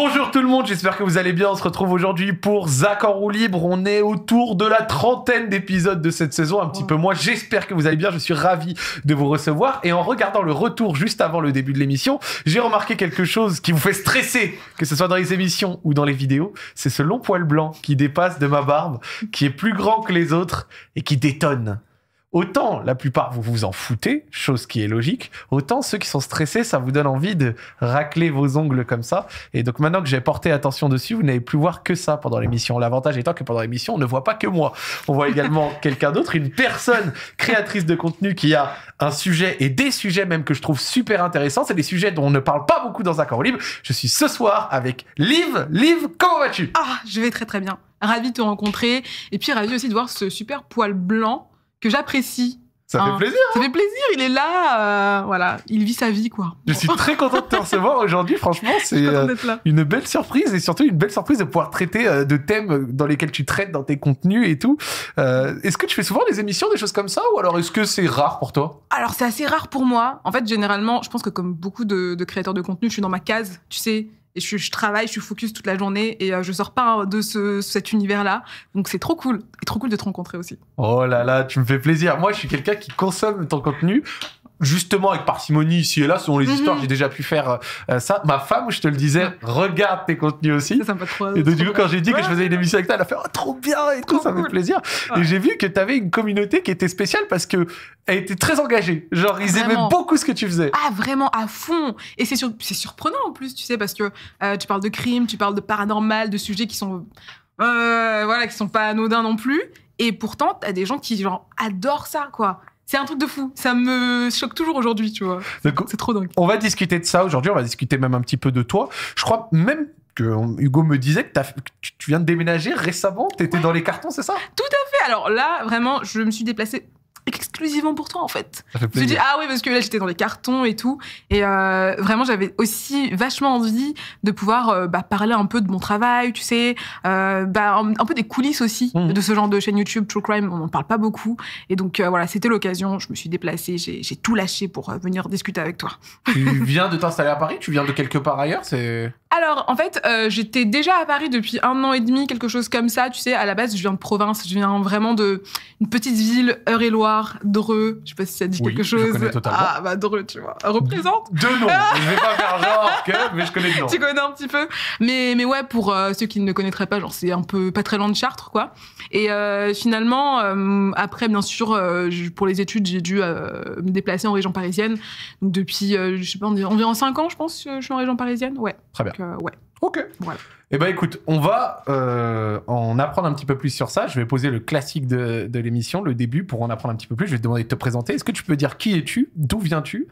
Bonjour tout le monde, j'espère que vous allez bien. On se retrouve aujourd'hui pour Zach en roue libre. On est autour de la trentaine d'épisodes de cette saison, un petit peu moins. J'espère que vous allez bien. Je suis ravi de vous recevoir. Et en regardant le retour juste avant le début de l'émission, j'ai remarqué quelque chose qui vous fait stresser, que ce soit dans les émissions ou dans les vidéos. C'est ce long poil blanc qui dépasse de ma barbe, qui est plus grand que les autres et qui détonne. Autant la plupart vous vous en foutez, chose qui est logique, autant ceux qui sont stressés, ça vous donne envie de racler vos ongles comme ça. Et donc maintenant que j'ai porté attention dessus, vous n'allez plus voir que ça pendant l'émission. L'avantage étant que pendant l'émission, on ne voit pas que moi. On voit également quelqu'un d'autre, une personne créatrice de contenu qui a un sujet et des sujets même que je trouve super intéressants. C'est des sujets dont on ne parle pas beaucoup dans Un corps Libre. Je suis ce soir avec Liv. Liv, comment vas-tu Ah, je vais très très bien. Ravi de te rencontrer et puis ravi aussi de voir ce super poil blanc que j'apprécie. Ça fait hein. plaisir. Hein. Ça fait plaisir, il est là, euh, voilà, il vit sa vie quoi. Je suis très content de te recevoir aujourd'hui, franchement, c'est euh, une belle surprise et surtout une belle surprise de pouvoir traiter euh, de thèmes dans lesquels tu traites dans tes contenus et tout. est-ce que tu fais souvent des émissions, des choses comme ça ou alors est-ce que c'est rare pour toi Alors c'est assez rare pour moi. En fait, généralement, je pense que comme beaucoup de, de créateurs de contenu, je suis dans ma case, tu sais, je, travaille, je suis focus toute la journée et euh, je sors pas de ce, cet univers-là. Donc c'est trop cool. Et trop cool de te rencontrer aussi. Oh là là, tu me fais plaisir. Moi, je suis quelqu'un qui consomme ton contenu justement avec parcimonie ici et là selon les mhm. histoires j'ai déjà pu faire euh, ça ma femme je te le disais mhm. regarde tes contenus aussi trop, et donc du coup quand j'ai dit que je faisais une émission avec toi elle a fait oh, trop bien et tout ça fait plaisir et j'ai vu que tu avais une communauté qui était spéciale parce que elle était très engagée genre ils aimaient beaucoup ce que tu faisais ah vraiment à fond et c'est c'est surprenant en plus tu sais parce que euh, tu parles de crime, tu parles de paranormal de sujets qui sont euh, voilà qui sont pas anodins non plus et pourtant t'as des gens qui genre adorent ça quoi c'est un truc de fou. Ça me choque toujours aujourd'hui, tu vois. C'est trop dingue. On va discuter de ça aujourd'hui. On va discuter même un petit peu de toi. Je crois même que euh, Hugo me disait que, tu viens de déménager récemment. Tu étais dans les cartons, c'est ça Tout à fait. Alors là, vraiment, je me suis déplacée exclusivement pour toi en fait. je me dis ah oui parce que là j'étais dans les cartons et tout et euh, vraiment j'avais aussi vachement envie de pouvoir euh, bah, parler un peu de mon travail tu sais euh, bah, un, peu des coulisses aussi mmh. de ce genre de chaîne YouTube True Crime on n'en parle pas beaucoup et donc voilà c'était l'occasion je me suis déplacée j'ai tout lâché pour venir discuter avec toi. Tu viens de t'installer à Paris tu viens de quelque part ailleurs c'est alors, en fait, euh, j'étais déjà à Paris depuis un an et demi, quelque chose comme ça. Tu sais, à la base, je viens de province. Je viens vraiment de une petite ville, Eure-et-Loire, Dreux. Je sais pas si ça dit quelque chose. Je totalement. Ah, bah Dreux, tu vois. Représente. Deux noms. je vais pas faire genre que, mais je connais le Tu connais un petit peu. Mais, mais ouais, pour euh, ceux qui ne connaîtraient pas, genre, c'est un peu pas très loin de Chartres, quoi. Et euh, finalement, après, bien sûr, pour les études, j'ai dû me déplacer en région parisienne. depuis, je sais pas, environ cinq ans, je pense, je suis en région parisienne. Ouais. Très bien. Euh, ouais. Ok. Eh ben écoute, on va euh, en apprendre un petit peu plus sur ça. Je vais poser le classique de, l'émission, le début, pour en apprendre un petit peu plus. Je vais te demander de te présenter. Est-ce que tu peux dire qui es-tu, d'où viens-tu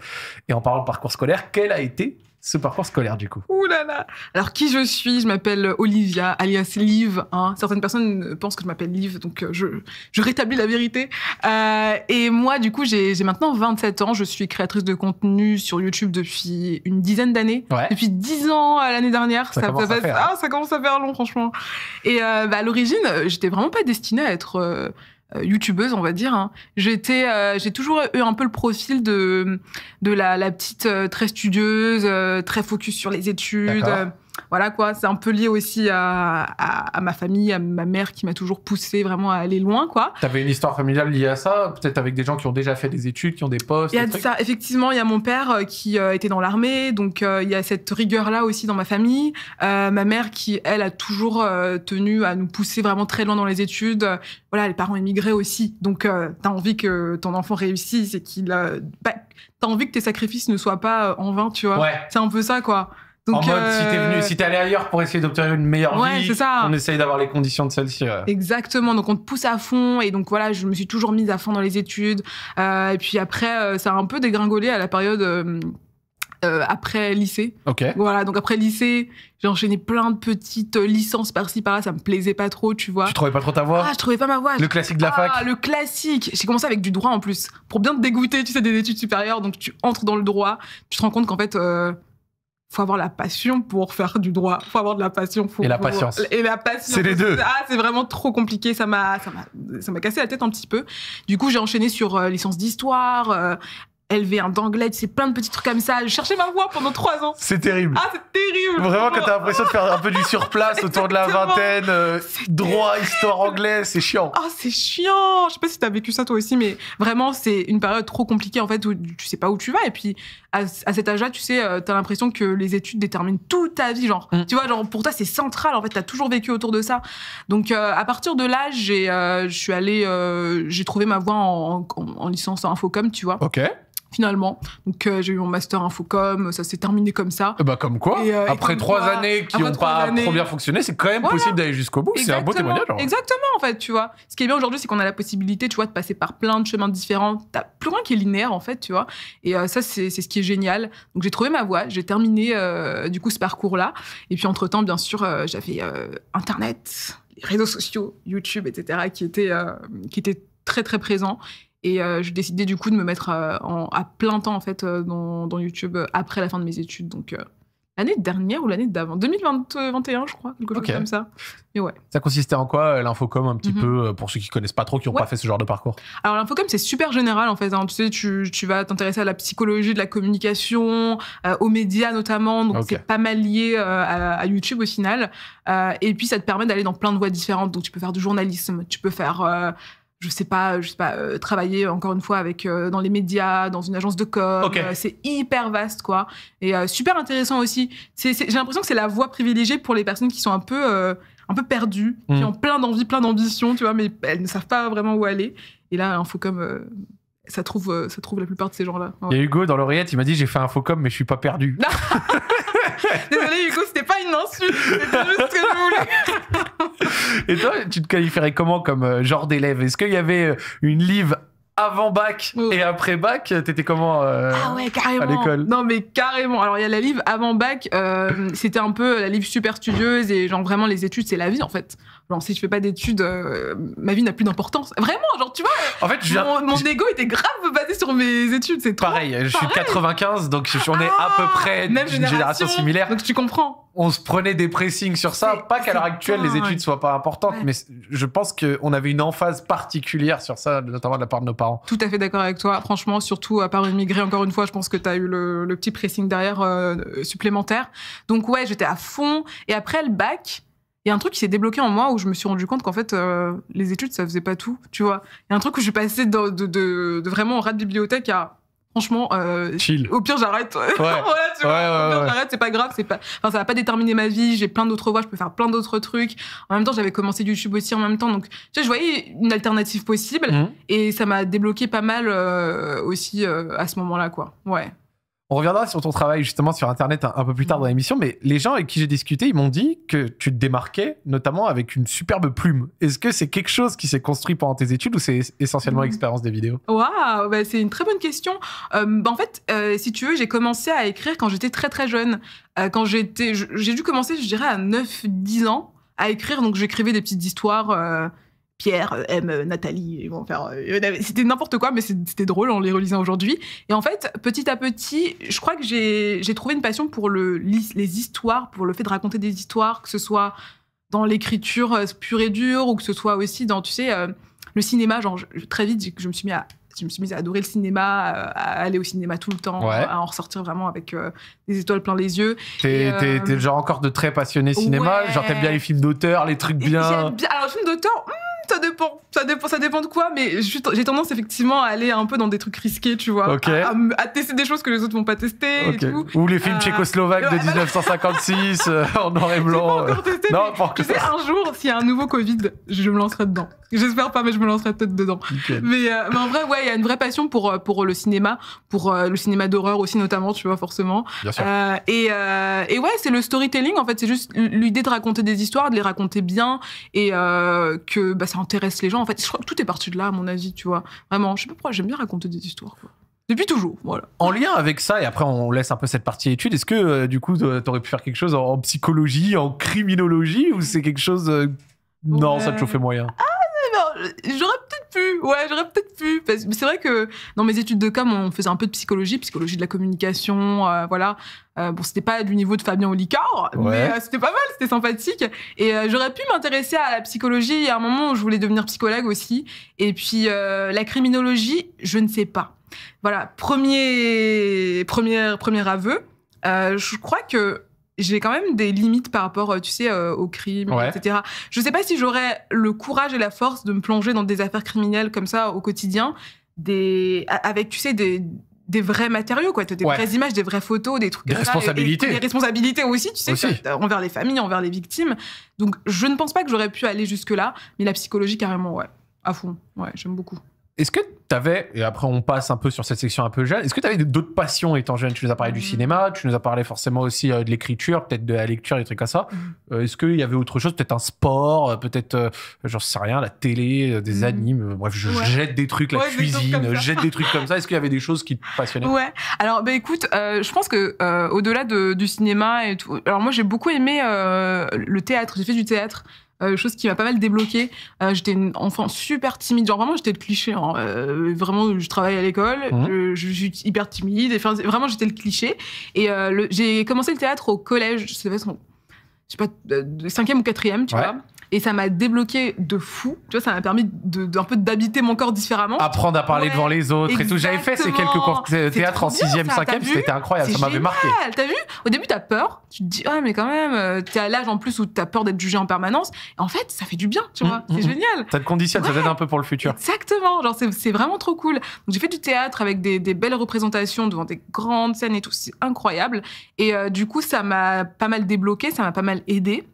Et en parlant de parcours scolaire, quel a été ce parcours scolaire du coup Ouh là là Alors qui je suis Je m'appelle Olivia, alias Liv. Hein. Certaines personnes pensent que je m'appelle Liv, donc euh, je, je, rétablis la vérité. Euh, et moi du coup j'ai maintenant 27 ans, je suis créatrice de contenu sur YouTube depuis une dizaine d'années. Depuis 10 ans euh, l'année dernière, ça, hein. ça, commence à faire long franchement. Et euh, bah, à l'origine j'étais vraiment pas destinée à être... Euh, euh, youtubeuse, on va dire. Hein. Euh, j'ai toujours eu un peu le profil de de la, petite euh, très studieuse, très focus sur les études voilà quoi, c'est un peu lié aussi à, ma famille, à ma mère qui m'a toujours poussé vraiment à aller loin quoi. T'avais une histoire familiale liée à ça, peut-être avec des gens qui ont déjà fait des études, qui ont des postes. Il y a ça, effectivement, il y a mon père euh, qui euh, était dans l'armée, donc euh, il y a cette rigueur là aussi dans ma famille. ma mère qui elle a toujours tenu à nous pousser vraiment très loin dans les études. Voilà, les parents émigrés aussi, donc t'as envie que ton enfant réussisse et qu'il bah, t'as envie que tes sacrifices ne soient pas en vain, tu vois. Ouais. C'est un peu ça quoi. Donc, en mode, si t'es venu, euh, si t'es allé ailleurs pour essayer d'obtenir une meilleure vie, on essaye d'avoir les conditions de celle-ci. Exactement. Donc, on te pousse à fond. Et donc, voilà, je me suis toujours mise à fond dans les études. Euh, et puis après, euh, ça a un peu dégringolé à la période. après lycée. Ok. Voilà, donc après lycée, j'ai enchaîné plein de petites licences par-ci par-là, ça me plaisait pas trop, tu vois. Tu trouvais pas trop ta voix Ah, je trouvais pas ma voix. Le classique de la ah, Le classique. J'ai commencé avec du droit en plus, pour bien te dégoûter, tu sais, des études supérieures. Donc tu entres dans le droit, tu te rends compte qu'en fait, faut avoir la passion pour faire du droit. Faut avoir de la passion. et la patience. Et la patience. C'est les deux. Ah, c'est vraiment trop compliqué. Ça m'a, ça m'a, cassé la tête un petit peu. Du coup, j'ai enchaîné sur euh, licence d'histoire, euh, lv un d'anglais, tu sais, plein de petits trucs comme ça. Je cherchais ma voix pendant trois ans. C'est terrible. Ah, c'est terrible. Vraiment, quand t'as l'impression de faire un peu du surplace autour de la vingtaine, euh, droit, histoire anglaise, c'est chiant. Ah, c'est chiant. Je sais pas si t'as vécu ça toi aussi, mais vraiment, c'est une période trop compliquée en fait où tu sais pas où tu vas. Et puis, à, cet âge-là, tu sais, euh, t'as l'impression que les études déterminent toute ta vie. Genre, mm. tu vois, genre, pour toi, c'est central. En fait, t'as toujours vécu autour de ça. Donc, euh, à partir de là, j'ai, je suis j'ai trouvé ma voie en, licence en infocom, tu vois. OK finalement. Donc euh, j'ai eu mon master infocom, ça s'est terminé comme ça. Bah comme quoi, euh, après trois années qui n'ont pas trop bien fonctionné, c'est quand même possible d'aller jusqu'au bout. C'est un beau témoignage. Hein. Exactement en fait, tu vois. Ce qui est bien aujourd'hui, c'est qu'on a la possibilité, tu vois, de passer par plein de chemins différents. T'as plus rien qui est linéaire en fait, tu vois. Et euh, ça, c'est ce qui est génial. Donc j'ai trouvé ma voie, j'ai terminé du coup ce parcours-là. Et puis entre temps, bien sûr, j'avais Internet, les réseaux sociaux, YouTube, etc., qui étaient qui étaient très très présents et euh, je décidais du coup de me mettre euh, à plein temps en fait euh, dans, YouTube euh, après la fin de mes études. Donc l'année dernière ou l'année d'avant, 2021 je crois, quelque chose comme ça. Mais ouais. Ça consistait en quoi l'infocom un petit mhm. peu pour ceux qui connaissent pas trop, qui n'ont pas fait ce genre de parcours Alors l'infocom c'est super général en fait. Hein. Tu sais, tu, tu vas t'intéresser à la psychologie de la communication, aux médias notamment, donc c'est pas mal lié à, à, YouTube au final. et puis ça te permet d'aller dans plein de voies différentes. Donc tu peux faire du journalisme, tu peux faire je sais pas, je sais pas, euh, travailler encore une fois avec euh, dans les médias, dans une agence de com. Euh, c'est hyper vaste quoi, et super intéressant aussi. j'ai l'impression que c'est la voie privilégiée pour les personnes qui sont un peu un peu perdues, qui hmm. ont plein d'envie, plein d'ambition, tu vois, mais elles ne savent pas vraiment où aller. Et là, Infocom, ça trouve ça trouve la plupart de ces gens là. Il y a Hugo dans l'oreillette, il m'a dit j'ai fait un com, mais je suis pas perdu. Désolé Hugo, c'était pas une insulte, c'était juste ce que je voulais. Et toi, tu te qualifierais comment comme euh, genre d'élève Est-ce qu'il y avait euh, une livre avant bac et après bac, t'étais comment euh, ah à l'école Non mais carrément. Alors il y a la livre avant bac, c'était un peu la livre super studieuse et genre vraiment les études c'est la vie en fait genre si je fais pas d'études, euh, ma vie n'a plus d'importance. Vraiment, genre tu vois, en fait, mon, mon ego était grave basé sur mes études, c'est pareil. je suis 95, donc je suis à peu ah, près d'une génération. similaire. Donc tu comprends. On se prenait des pressings sur ça, pas qu'à l'heure actuelle les études soient pas importantes, mais je pense qu'on avait une emphase particulière sur ça, notamment de la part de nos parents. Tout à fait d'accord avec toi. Franchement, surtout à part migrer, encore une fois, je pense que tu as eu le, petit pressing derrière euh, supplémentaire. Donc ouais, j'étais à fond. Et après le bac, il y a un truc qui s'est débloqué en moi où je me suis rendu compte qu'en fait, euh, les études, ça faisait pas tout, tu vois. Il y a un truc où je suis passée de, vraiment en rat de bibliothèque à franchement, euh, au pire, j'arrête. Ouais. tu vois, ouais, ouais, au c'est pas grave, c'est pas, enfin, ça va pas déterminer ma vie, j'ai plein d'autres voies, je peux faire plein d'autres trucs. En même temps, j'avais commencé YouTube aussi en même temps, donc, tu sais, je voyais une alternative possible mhm. et ça m'a débloqué pas mal euh, aussi à ce moment-là, quoi. Ouais. On reviendra sur ton travail justement sur Internet un, peu plus tard mm. dans l'émission, mais les gens avec qui j'ai discuté, ils m'ont dit que tu te démarquais notamment avec une superbe plume. Est-ce que c'est quelque chose qui s'est construit pendant tes études ou c'est essentiellement expérience mm. l'expérience des vidéos Waouh, bah, c'est une très bonne question. Euh, bah, en fait, euh, si tu veux, j'ai commencé à écrire quand j'étais très très jeune. Euh, quand j'étais, j'ai dû commencer, je dirais, à 9-10 ans à écrire, donc j'écrivais des petites histoires Pierre aime euh, euh, Nathalie, vont faire. Euh, c'était n'importe quoi, mais c'était drôle en les relisant aujourd'hui. Et en fait, petit à petit, je crois que j'ai trouvé une passion pour les histoires, pour le fait de raconter des histoires, que ce soit dans l'écriture pure et dure ou que ce soit aussi dans, tu sais, le cinéma. Genre, très vite, je me suis je me suis mise à adorer le cinéma, à aller au cinéma tout le temps, à en ressortir vraiment avec des étoiles plein les yeux. T'es genre encore de très passionné cinéma, genre t'aimes bien les films d'auteur, les trucs bien. Alors, les films d'auteur, hmm, ça dépend. Ça dépend, ça dépend de quoi, mais j'ai tendance effectivement à aller un peu dans des trucs risqués, tu vois. À, tester des choses que les autres vont pas tester et Ou les films euh, tchécoslovaques de 1956 euh, en noir et blanc. Euh. non, tu sais, un jour, s'il y a un nouveau Covid, je me lancerai dedans. J'espère pas, mais je me lancerai peut-être dedans. Mais, en vrai, ouais, il y a une vraie passion pour, pour le cinéma, pour le cinéma d'horreur aussi notamment, tu vois, forcément. et, et, ouais, c'est le storytelling, en fait. C'est juste l'idée de raconter des histoires, de les raconter bien et que bah, ça intéresse les gens. En fait, je crois que tout est parti de là, à mon avis, tu vois. Vraiment, je sais pas pourquoi, j'aime bien raconter des histoires, Depuis toujours, voilà. En lien avec ça, et après on laisse un peu cette partie étude est-ce que euh, du coup t'aurais pu faire quelque chose en, psychologie, en criminologie, ou c'est quelque chose... Euh, non, ça te chauffait moyen. Ah, euh, j'aurais peut-être pu. Ouais, j'aurais peut-être pu. c'est vrai que dans mes études de com, on faisait un peu de psychologie, psychologie de la communication, euh, voilà. Euh, bon, c'était pas du niveau de Fabien Olicard, mais c'était pas mal, c'était sympathique. Et j'aurais pu m'intéresser à la psychologie. à un moment, où je voulais devenir psychologue aussi. Et puis la criminologie, je ne sais pas. Voilà, premier, premier, premier aveu. je crois que j'ai quand même des limites par rapport, euh, tu sais, euh, au crime, etc. Je sais pas si j'aurais le courage et la force de me plonger dans des affaires criminelles comme ça au quotidien, des... avec, tu sais, des, vrais matériaux, quoi. As des vraies images, des vraies photos, des trucs. Des responsabilités. des responsabilités aussi, tu sais, envers les familles, envers les victimes. Donc, je ne pense pas que j'aurais pu aller jusque-là, mais la psychologie, carrément, ouais. À fond. Ouais, j'aime beaucoup. Est-ce que tu avais, et après on passe un peu sur cette section un peu jeune, est-ce que tu avais d'autres passions étant jeune Tu nous as parlé du mmh. cinéma, tu nous as parlé forcément aussi euh, de l'écriture, peut-être de la lecture, des trucs comme ça. Mmh. Euh, est-ce qu'il y avait autre chose Peut-être un sport, euh, peut-être, j'en sais rien, la télé, des mmh. animes, bref, je jette des trucs, la cuisine, jette des trucs comme ça. Est-ce qu'il y avait des choses qui te passionnaient Ouais, alors bah, écoute, je pense que au-delà du cinéma et tout, alors moi j'ai beaucoup aimé le théâtre, j'ai fait du théâtre. Euh, chose qui m'a pas mal débloqué. Euh, j'étais une enfant super timide, genre vraiment j'étais le cliché. Hein. Euh, vraiment, je travaillais à l'école, mmh. je, suis hyper timide. vraiment, j'étais le cliché. Et j'ai commencé le théâtre au collège, je sais pas, je cinquième ou quatrième, tu vois. Et ça m'a débloqué de fou. Tu vois, ça m'a permis un peu d'habiter mon corps différemment. Apprendre à parler devant les autres et tout. J'avais fait ces quelques cours de théâtre en 6 e 5 c'était incroyable, ça m'avait marqué. T'as vu Au début, t'as peur. Tu te dis, ouais, ah, mais quand même, euh, t'es à l'âge en plus où t'as peur d'être jugé en permanence. Et en fait, ça fait du bien, tu mmh, vois. Mmh, c'est mmh. génial. Ça te conditionne, ça t'aide un peu pour le futur. Exactement. Genre, c'est vraiment trop cool. J'ai fait du théâtre avec des, belles représentations devant des grandes scènes et tout. C'est incroyable. Et euh, du coup, ça m'a pas mal débloqué, ça m'a pas mal aidé.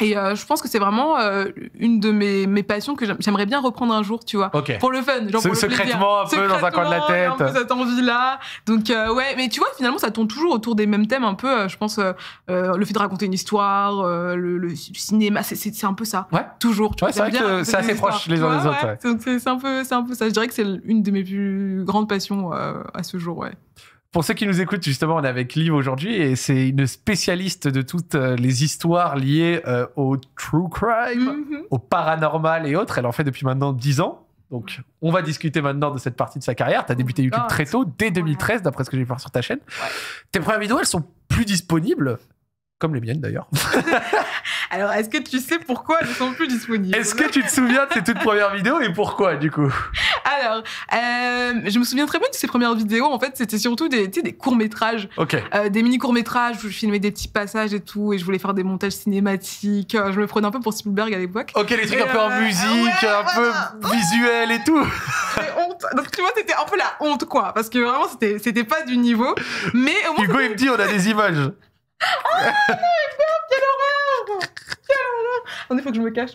Et euh, je pense que c'est vraiment euh, une de mes, mes passions que j'aimerais bien reprendre un jour, tu vois. Pour le fun. Genre pour le secrètement, un peu dans un coin de la tête. cette envie-là. Donc, euh, ouais, mais tu vois, finalement, ça tourne toujours autour des mêmes thèmes, un peu, euh, je pense, euh, euh, le fait de raconter une histoire, le, le, cinéma, c'est un peu ça. Ouais. Toujours. Tu vois c'est vrai que c'est assez proche les uns des autres. Ouais. Donc, c'est un, peu, un peu ça. Je dirais que c'est une de mes plus grandes passions à ce jour, ouais. Pour ceux qui nous écoutent, justement, on est avec Liv aujourd'hui et c'est une spécialiste de toutes euh, les histoires liées euh, au true crime, mhm. au paranormal et autres. Elle en fait depuis maintenant 10 ans. Donc, on va discuter maintenant de cette partie de sa carrière. Tu as oh débuté YouTube très tôt, dès 2013, d'après ce que j'ai voir sur ta chaîne. Tes premières vidéos, elles sont plus disponibles comme les miennes d'ailleurs. Alors, est-ce que tu sais pourquoi elles ne sont plus disponibles Est-ce que tu te souviens de tes toutes premières vidéos et pourquoi du coup Alors, euh, je me souviens très bien de ces premières vidéos. En fait, c'était surtout des, des courts-métrages. Euh, des mini-courts-métrages où je filmais des petits passages et tout, et je voulais faire des montages cinématiques. Euh, je me prenais un peu pour Spielberg à l'époque. Ok, les trucs un peu en euh, musique, un peu visuel et tout. honte. Donc, tu vois, c'était un peu la honte, quoi. Parce que vraiment, c'était pas du niveau. Mais au Hugo, il me dit, on a des images. Oh ah, non, quelle horreur Quelle horreur Il faut que je me cache.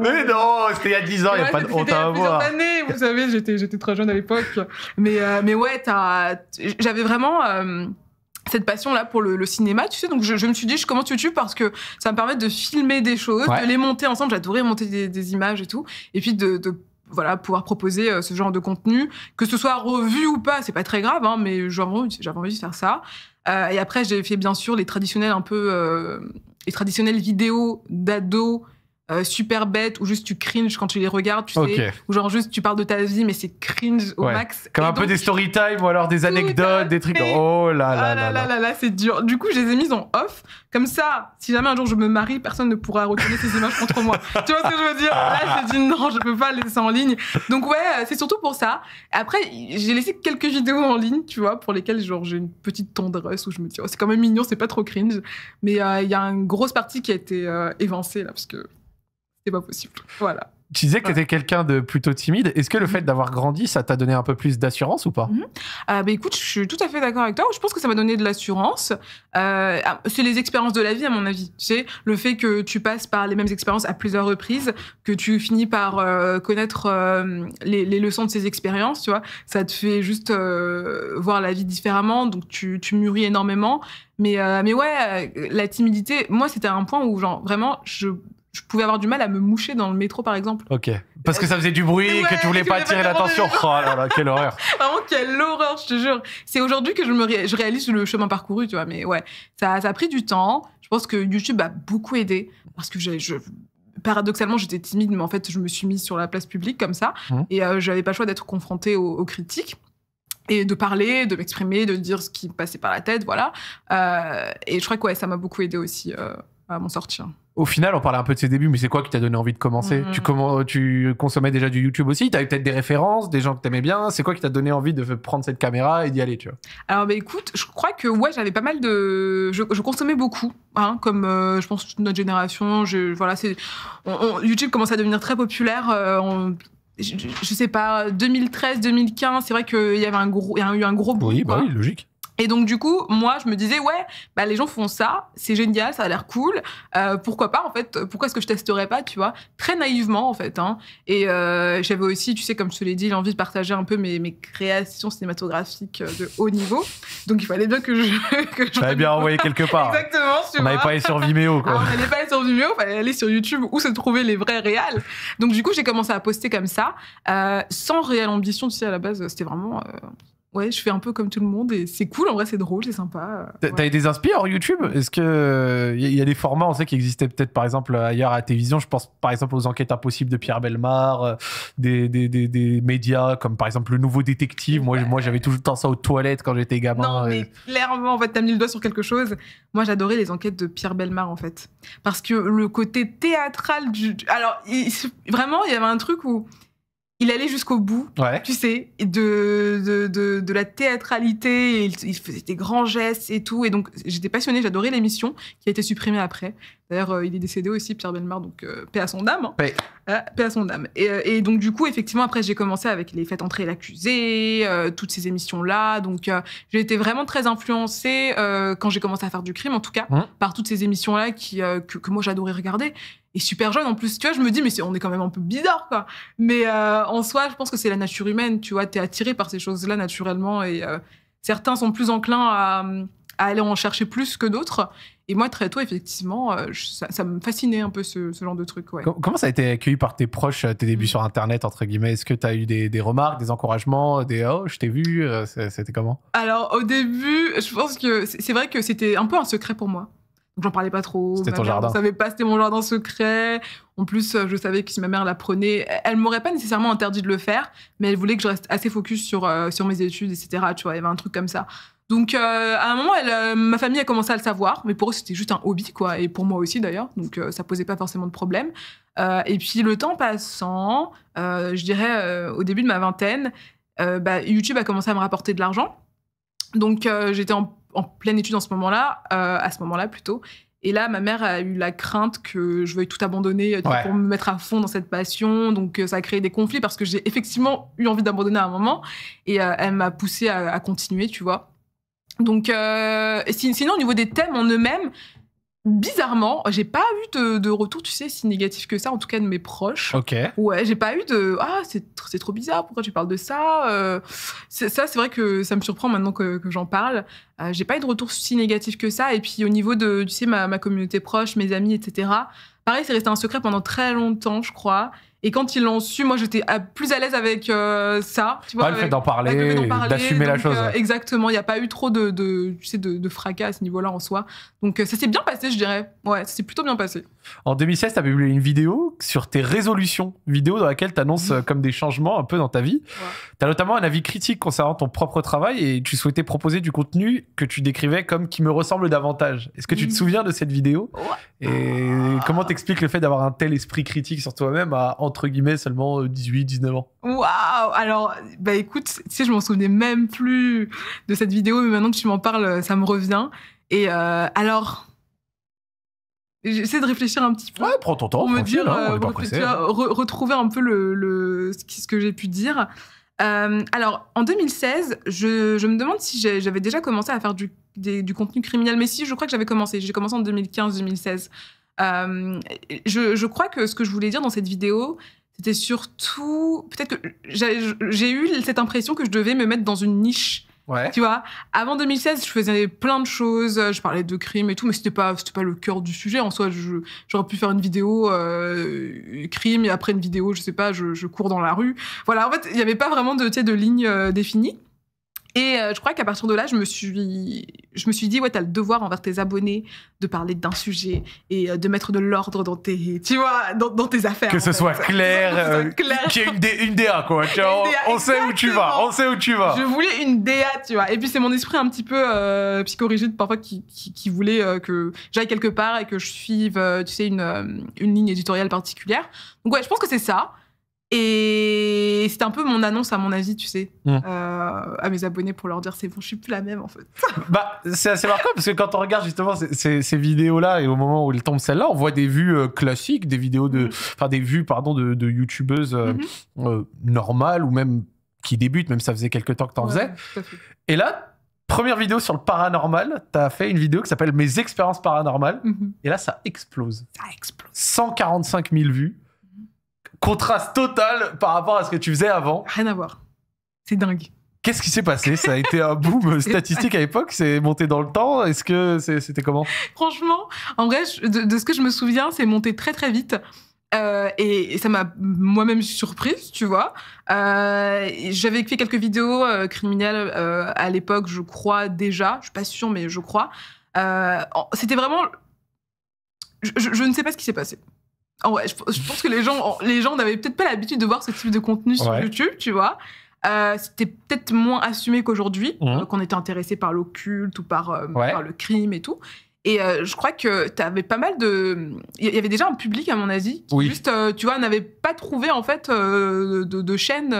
mais non, c'était il y a 10 ans, il n'y a pas de honte à avoir. Années, vous savez, j'étais, j'étais très jeune à l'époque. Mais, euh, mais ouais, j'avais vraiment... Euh, cette passion là pour le, cinéma, tu sais. Donc je, me suis dit, je commence YouTube parce que ça me permet de filmer des choses, de les monter ensemble. J'adorais monter des, images et tout, et puis de, voilà pouvoir proposer euh, ce genre de contenu, que ce soit revu ou pas, c'est pas très grave, hein, mais j'avais envie, envie de faire ça. Euh, et après, j'ai fait bien sûr les traditionnels un peu, euh, les traditionnels vidéos d'ados euh, super bêtes ou juste tu cringes quand tu les regardes, tu sais, ou genre juste tu parles de ta vie mais c'est cringe au max. Comme un peu des story time ou alors des anecdotes, des trucs. Oh ah là là là là là, c'est dur. Du coup, je les ai mises en off. Comme ça, si jamais un jour je me marie, personne ne pourra reconnaître ces images contre moi. Tu vois ce que je veux dire Là, j'ai dis non, je peux pas laisser en ligne. Donc ouais, euh, c'est surtout pour ça. Après, j'ai laissé quelques vidéos en ligne, tu vois, pour lesquelles genre j'ai une petite tendresse où je me dis oh, c'est quand même mignon, c'est pas trop cringe. Mais euh, il y a une grosse partie qui a été euh, là parce que c'est pas possible. Voilà. Tu disais que tu étais quelqu'un de plutôt timide. Est-ce que le mhm. fait d'avoir grandi, ça t'a donné un peu plus d'assurance ou pas ah Écoute, je suis tout à fait d'accord avec toi. Je pense que ça m'a donné de l'assurance. Euh, ah, c'est les expériences de la vie, à mon avis. Tu sais, le fait que tu passes par les mêmes expériences à plusieurs reprises, que tu finis par euh, connaître les, leçons de ces expériences, tu vois, ça te fait juste voir la vie différemment. Donc, tu, tu mûris énormément. Mais, mais ouais, la timidité, moi, c'était un point où, genre, vraiment, je je pouvais avoir du mal à me moucher dans le métro, par exemple. Ok. Parce que ça faisait du bruit et que tu voulais pas attirer l'attention. Oh là là, quelle horreur. Vraiment, quelle horreur, je te jure. C'est aujourd'hui que je, me je réalise le chemin parcouru, tu vois. Mais ouais, ça, a pris du temps. Je pense que YouTube a beaucoup aidé parce que j'ai, je, paradoxalement, j'étais timide, mais en fait, je me suis mise sur la place publique comme ça. Mmh. Et je euh, j'avais pas le choix d'être confrontée aux, critiques et de parler, de m'exprimer, de dire ce qui me passait par la tête, voilà. Euh, et je crois que ça m'a beaucoup aidé aussi euh, à m'en sortir. Au final, on parlait un peu de ses débuts, mais c'est quoi qui t'a donné envie de commencer mm-hmm. euh, tu, consommais déjà du YouTube aussi T'avais peut-être des références, des gens que t'aimais bien C'est quoi qui t'a donné envie de prendre cette caméra et d'y aller tu Alors, bah, écoute, je crois que ouais, j'avais pas mal de. Je, consommais beaucoup, hein, comme euh, je pense toute notre génération. Je, voilà, YouTube commence à devenir très populaire. Euh, je, sais pas, 2013, 2015, c'est vrai qu'il y avait un gros, a eu un gros boom. oui, bah logique. Et donc du coup, moi, je me disais ouais, bah les gens font ça, c'est génial, ça a l'air cool. Euh, pourquoi pas en fait Pourquoi est-ce que je testerais pas Tu vois, très naïvement en fait. Hein. Et euh, j'avais aussi, tu sais, comme je te l'ai dit, l'envie de partager un peu mes, mes, créations cinématographiques euh, de haut niveau. Donc il fallait bien que je. Que je bien envoyé quelque part. Exactement. on n'allait pas aller sur Vimeo quoi. Ah, on n'allait pas aller sur Vimeo, fallait aller sur YouTube où se trouvaient les vrais réels. Donc du coup, j'ai commencé à poster comme ça, sans réelle ambition. Tu sais, à la base, c'était vraiment Ouais, je fais un peu comme tout le monde et c'est cool, en vrai, c'est drôle, c'est sympa. T'as ouais. eu des inspires YouTube Est-ce que il y a des formats, on sait, qui existaient peut-être par exemple ailleurs à la télévision Je pense par exemple aux enquêtes impossibles de Pierre Belmar, euh, des, des, des, médias comme par exemple Le Nouveau Détective. Moi, moi j'avais tout le temps ça aux toilettes quand j'étais gamin. Non, mais clairement, en fait, t'as mis le doigt sur quelque chose. Moi, j'adorais les enquêtes de Pierre Belmar, en fait. Parce que le côté théâtral du. Alors, vraiment, il y avait un truc où il allait jusqu'au bout, tu sais, de, de, de, la théâtralité, il, il, faisait des grands gestes et tout. Et donc, j'étais passionnée, j'adorais l'émission qui a été supprimée après. D'ailleurs, euh, il est décédé aussi, Pierre Bellemare, donc euh, paix à son âme. Oui. Hein. Euh, paix à son âme. Et, donc, du coup, effectivement, après, j'ai commencé avec les fêtes entrer l'accusé, toutes ces émissions-là. Donc, j'ai été vraiment très influencée quand j'ai commencé à faire du crime, en tout cas, hein par toutes ces émissions-là que, moi j'adorais regarder et super jeune en plus tu vois je me dis mais on est quand même un peu bizarre quoi mais en soi je pense que c'est la nature humaine tu vois t'es attiré par ces choses là naturellement et certains sont plus enclins à hum, à aller en chercher plus que d'autres. Et moi, très tôt, effectivement, euh, ça, me fascinait un peu ce, genre de truc. Comment ça a été accueilli par tes proches, euh, tes débuts mm. sur Internet, entre guillemets Est-ce que tu as eu des, remarques, des encouragements, des Oh, je t'ai vu euh, C'était comment Alors, au début, je pense que c'est vrai que c'était un peu un secret pour moi. j'en parlais pas trop. C'était ton jardin. Je savais pas, c'était mon jardin secret. En plus, je savais que si ma mère l'apprenait, prenait, elle m'aurait pas nécessairement interdit de le faire, mais elle voulait que je reste assez focus sur, sur mes études, etc. Tu vois, il y avait un truc comme ça. Donc euh, à un moment, euh, ma famille a commencé à le savoir, mais pour eux c'était juste un hobby quoi, et pour moi aussi d'ailleurs, donc ça euh, ça posait pas forcément de problème. et puis le temps passant, je dirais au début de ma vingtaine, bah, YouTube a commencé à me rapporter de l'argent, donc j'étais en, pleine étude en ce moment-là, à ce moment-là plutôt. Et là, ma mère a eu la crainte que je veuille tout abandonner pour me mettre à fond dans cette passion. Donc, ça a créé des conflits parce que j'ai effectivement eu envie d'abandonner à un moment. Et elle m'a poussée à continuer, tu vois. Donc, euh, sinon, au niveau des thèmes en eux-mêmes, bizarrement, j'ai pas eu de, retour, tu sais, si négatif que ça, en tout cas de mes proches. Ok. Ouais, j'ai pas eu de Ah, c'est, trop bizarre, pourquoi tu parles de ça euh. Ça, c'est vrai que ça me surprend maintenant que, j'en parle. Euh, j'ai pas eu de retour si négatif que ça. Et puis, au niveau de, tu sais, ma, ma communauté proche, mes amis, etc., pareil, c'est resté un secret pendant très longtemps, je crois. Et quand ils l'ont su, moi j'étais plus à l'aise avec euh, ça. Tu le fait euh, bah, d'en parler, d'assumer la chose. Euh, exactement, il n'y a pas eu trop de, de tu sais, de, de fracas à ce niveau-là en soi. Donc ça s'est bien passé, je dirais. Ouais, ça s'est plutôt bien passé. En 2016, tu avais publié une vidéo sur tes résolutions, vidéo dans laquelle tu annonces euh, comme des changements un peu dans ta vie. Tu as notamment un avis critique concernant ton propre travail et tu souhaitais proposer du contenu que tu décrivais comme qui me ressemble davantage. Est-ce que tu te souviens de cette vidéo Et comment t'expliques le fait d'avoir un tel esprit critique sur toi-même à entre guillemets seulement 18, euh, 19 ans Waouh Alors, bah écoute, tu sais, je m'en souvenais même plus de cette vidéo, mais maintenant que tu m'en parles, ça me revient. Et euh, alors, J'essaie de réfléchir un petit peu. Ouais, prends ton temps. Pour me dire, hein, euh, pour retrouver un peu le, ce que j'ai pu dire. Euh, alors, en 2016, je, je me demande si j'avais déjà commencé à faire du, du, contenu criminel. Mais si, je crois que j'avais commencé. J'ai commencé en 2015-2016. Euh, je, je, crois que ce que je voulais dire dans cette vidéo, c'était surtout. Peut-être que j'ai eu cette impression que je devais me mettre dans une niche tu vois, avant 2016, je faisais plein de choses, euh, je parlais de crime et tout, mais c'était pas, c'était pas le cœur du sujet. En soi, j'aurais pu faire une vidéo euh, crime et après une vidéo, je sais pas, je, cours dans la rue. Voilà, en fait, il n'y avait pas vraiment de, de ligne euh, définie. Et euh, je crois qu'à partir de là, je me suis, je me suis dit, ouais, t'as le devoir envers tes abonnés de parler d'un sujet et euh, de mettre de l'ordre dans tes, tu vois, dans, tes affaires. Que ce soit euh, clair, qu'il y ait une, DA, quoi. on, sait où tu vas, on sait où tu vas. Je voulais une DA, tu vois. Et puis c'est mon esprit un petit peu psychorigide parfois qui, voulait que j'aille quelque part et que je suive, tu sais, une ligne éditoriale particulière. Donc ouais, je pense que c'est ça. Et c'était un peu mon annonce, à mon avis, tu sais, mm. euh, à mes abonnés pour leur dire c'est bon, je suis plus la même en fait. bah, c'est assez marquant parce que quand on regarde justement ces, vidéos-là et au moment où il tombe celle-là, on voit des vues euh, classiques, des vidéos de. Mm. Enfin, des vues, pardon, de, youtubeuses euh, mm-hmm. normales ou même qui débutent, même ça faisait quelque temps que t'en faisais. Et là, première vidéo sur le paranormal, t'as fait une vidéo qui s'appelle Mes expériences paranormales. Mm-hmm. Et là, ça explose. Ça explose. 145 000 vues. Contraste total par rapport à ce que tu faisais avant. Rien à voir. C'est dingue. Qu'est-ce qui s'est passé Ça a été un boom statistique à l'époque C'est monté dans le temps Est-ce que c'était comment Franchement, en vrai, de, ce que je me souviens, c'est monté très très vite. Euh, et, ça m'a moi-même surprise, tu vois. Euh, j'avais fait quelques vidéos euh, criminelles à l'époque, je crois déjà. Je suis pas sûre, mais je crois. C'était vraiment... je ne sais pas ce qui s'est passé je, pense que les gens, les gens n'avaient peut-être pas l'habitude de voir ce type de contenu sur YouTube, tu vois. Euh, c'était peut-être moins assumé qu'aujourd'hui, mmh. euh, qu'on était intéressé par l'occulte ou par, euh, le crime et tout. Et je crois que tu avais pas mal de. Il y avait déjà un public, à mon avis, qui juste, tu vois, n'avait pas trouvé, en fait, de, de chaîne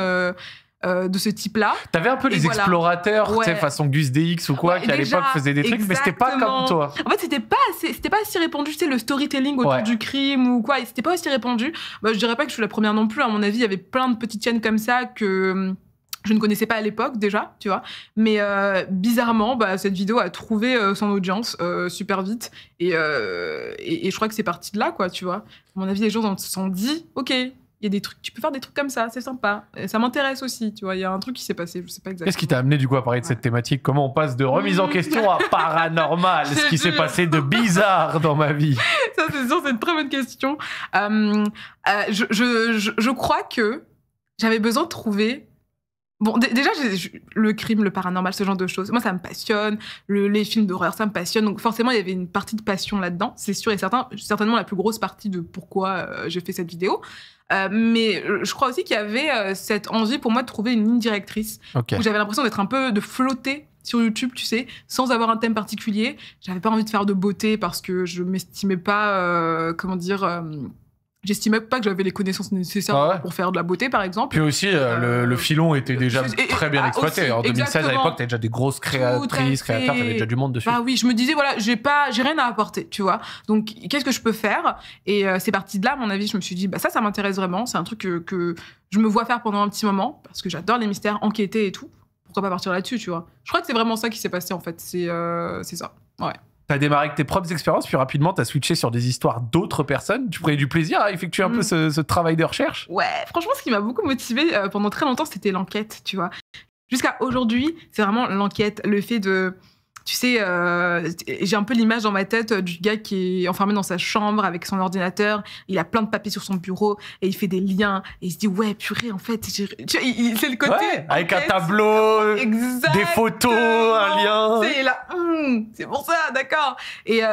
euh, de ce type-là. T'avais un peu les explorateurs, tu sais, façon Gus DX ou quoi, qui à l'époque faisaient des trucs, mais c'était pas comme toi. En fait, c'était pas, c'était pas si répandu, tu le storytelling autour du crime ou quoi, et c'était pas aussi répandu. Bah, je dirais pas que je suis la première non plus, hein. à mon avis, il y avait plein de petites chaînes comme ça que hum, je ne connaissais pas à l'époque déjà, tu vois. Mais euh, bizarrement, bah, cette vidéo a trouvé euh, son audience super vite. Et, je crois que c'est parti de là, quoi, tu vois. À mon avis, les gens se sont dit, OK, il y a des trucs, tu peux faire des trucs comme ça, c'est sympa. ça m'intéresse aussi, tu vois. Il y a un truc qui s'est passé, je sais pas exactement. Qu'est-ce qui t'a amené du coup à parler de cette thématique Comment on passe de remise en question à paranormal Ce qui s'est passé de bizarre dans ma vie Ça, c'est sûr, c'est une très bonne question. Euh, euh, je, je, je, crois que j'avais besoin de trouver Bon, déjà, le crime, le paranormal, ce genre de choses, moi, ça me passionne. les films d'horreur, ça me passionne. Donc, forcément, il y avait une partie de passion là-dedans. C'est sûr et certain, certainement la plus grosse partie de pourquoi euh, j'ai fait cette vidéo. Euh, mais euh, je crois aussi qu'il y avait cette envie pour moi de trouver une ligne directrice. Où j'avais l'impression d'être un peu, de flotter sur YouTube, tu sais, sans avoir un thème particulier. J'avais pas envie de faire de beauté parce que je m'estimais pas, comment dire J'estimais pas que j'avais les connaissances nécessaires ah pour faire de la beauté, par exemple. Puis aussi, euh, le, euh, filon était euh, déjà très bien bah, exploité. en 2016, à l'époque, t'avais déjà des grosses créatrices, créateurs, t'avais déjà du monde dessus. Bah oui, je me disais, voilà, j'ai pas, j'ai rien à apporter, tu vois. Donc, qu'est-ce que je peux faire Et c'est parti de là, à mon avis, je me suis dit, bah ça, ça m'intéresse vraiment. C'est un truc que, je me vois faire pendant un petit moment, parce que j'adore les mystères, enquêter et tout. Pourquoi pas partir là-dessus, tu vois Je crois que c'est vraiment ça qui s'est passé, en fait. C'est euh, ça, ouais. T'as démarré avec tes propres expériences, puis rapidement, as switché sur des histoires d'autres personnes. Tu prenais du plaisir à effectuer un peu mm. ce, travail de recherche Ouais, franchement, ce qui m'a beaucoup motivé euh, pendant très longtemps, c'était l'enquête, tu vois. Jusqu'à aujourd'hui, c'est vraiment l'enquête, le fait de tu sais, euh, j'ai un peu l'image dans ma tête du gars qui est enfermé dans sa chambre avec son ordinateur, il a plein de papiers sur son bureau et il fait des liens et il se dit ouais purée en fait, c'est le côté avec un tableau, des photos, un lien. C'est là, hmm, c'est pour ça, d'accord. Et euh,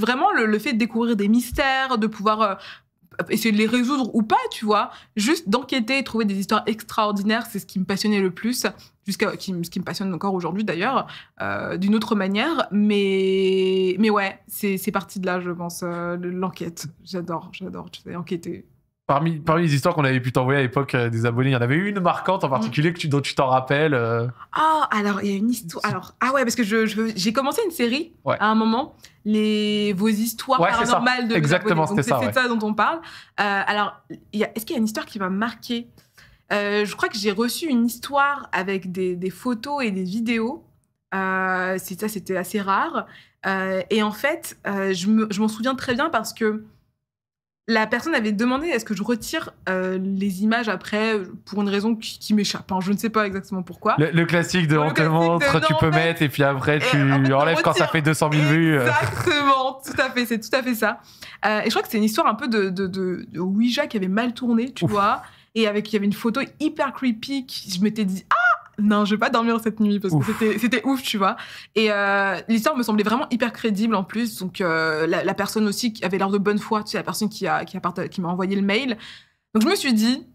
vraiment le, le, fait de découvrir des mystères, de pouvoir euh, essayer de les résoudre ou pas, tu vois. Juste d'enquêter et trouver des histoires extraordinaires, c'est ce qui me passionnait le plus, jusqu'à ce qui me passionne encore aujourd'hui d'ailleurs, euh, d'une autre manière. Mais, mais ouais, c'est parti de là, je pense, euh, l'enquête. J'adore, j'adore, tu sais, enquêter. Parmi, parmi les histoires qu'on avait pu t'envoyer à l'époque euh, des abonnés, il y en avait une marquante en particulier que tu, dont tu t'en rappelles. Euh. Ah, alors il y a une histoire. Alors, ah ouais, parce que j'ai je, j'ai commencé une série à un moment, les, vos histoires paranormales de Exactement, c'était ça. C'est ça dont on parle. Euh, alors, est-ce qu'il y a une histoire qui m'a marquée Je crois que j'ai reçu une histoire avec des, photos et des vidéos. ça, c'était assez rare. et en fait, je m'en souviens très bien parce que la personne avait demandé est-ce que je retire euh, les images après pour une raison qui, m'échappe. Hein. je ne sais pas exactement pourquoi. Le, classique de on montre, tu peux mettre et puis après tu euh, enlèves quand ça fait 200 000 vues. Exactement, tout à fait, c'est tout à fait ça. Euh, et je crois que c'est une histoire un peu de, de, de, Ouija qui avait mal tourné, tu vois, et avec il y avait une photo hyper creepy. Qui, je m'étais dit ah non, je vais pas dormir cette nuit parce que c'était ouf, tu vois. Et euh, l'histoire me semblait vraiment hyper crédible en plus. Donc euh, la, personne aussi qui avait l'air de bonne foi, tu sais, la personne qui qui m'a envoyé le mail. Donc je me suis dit,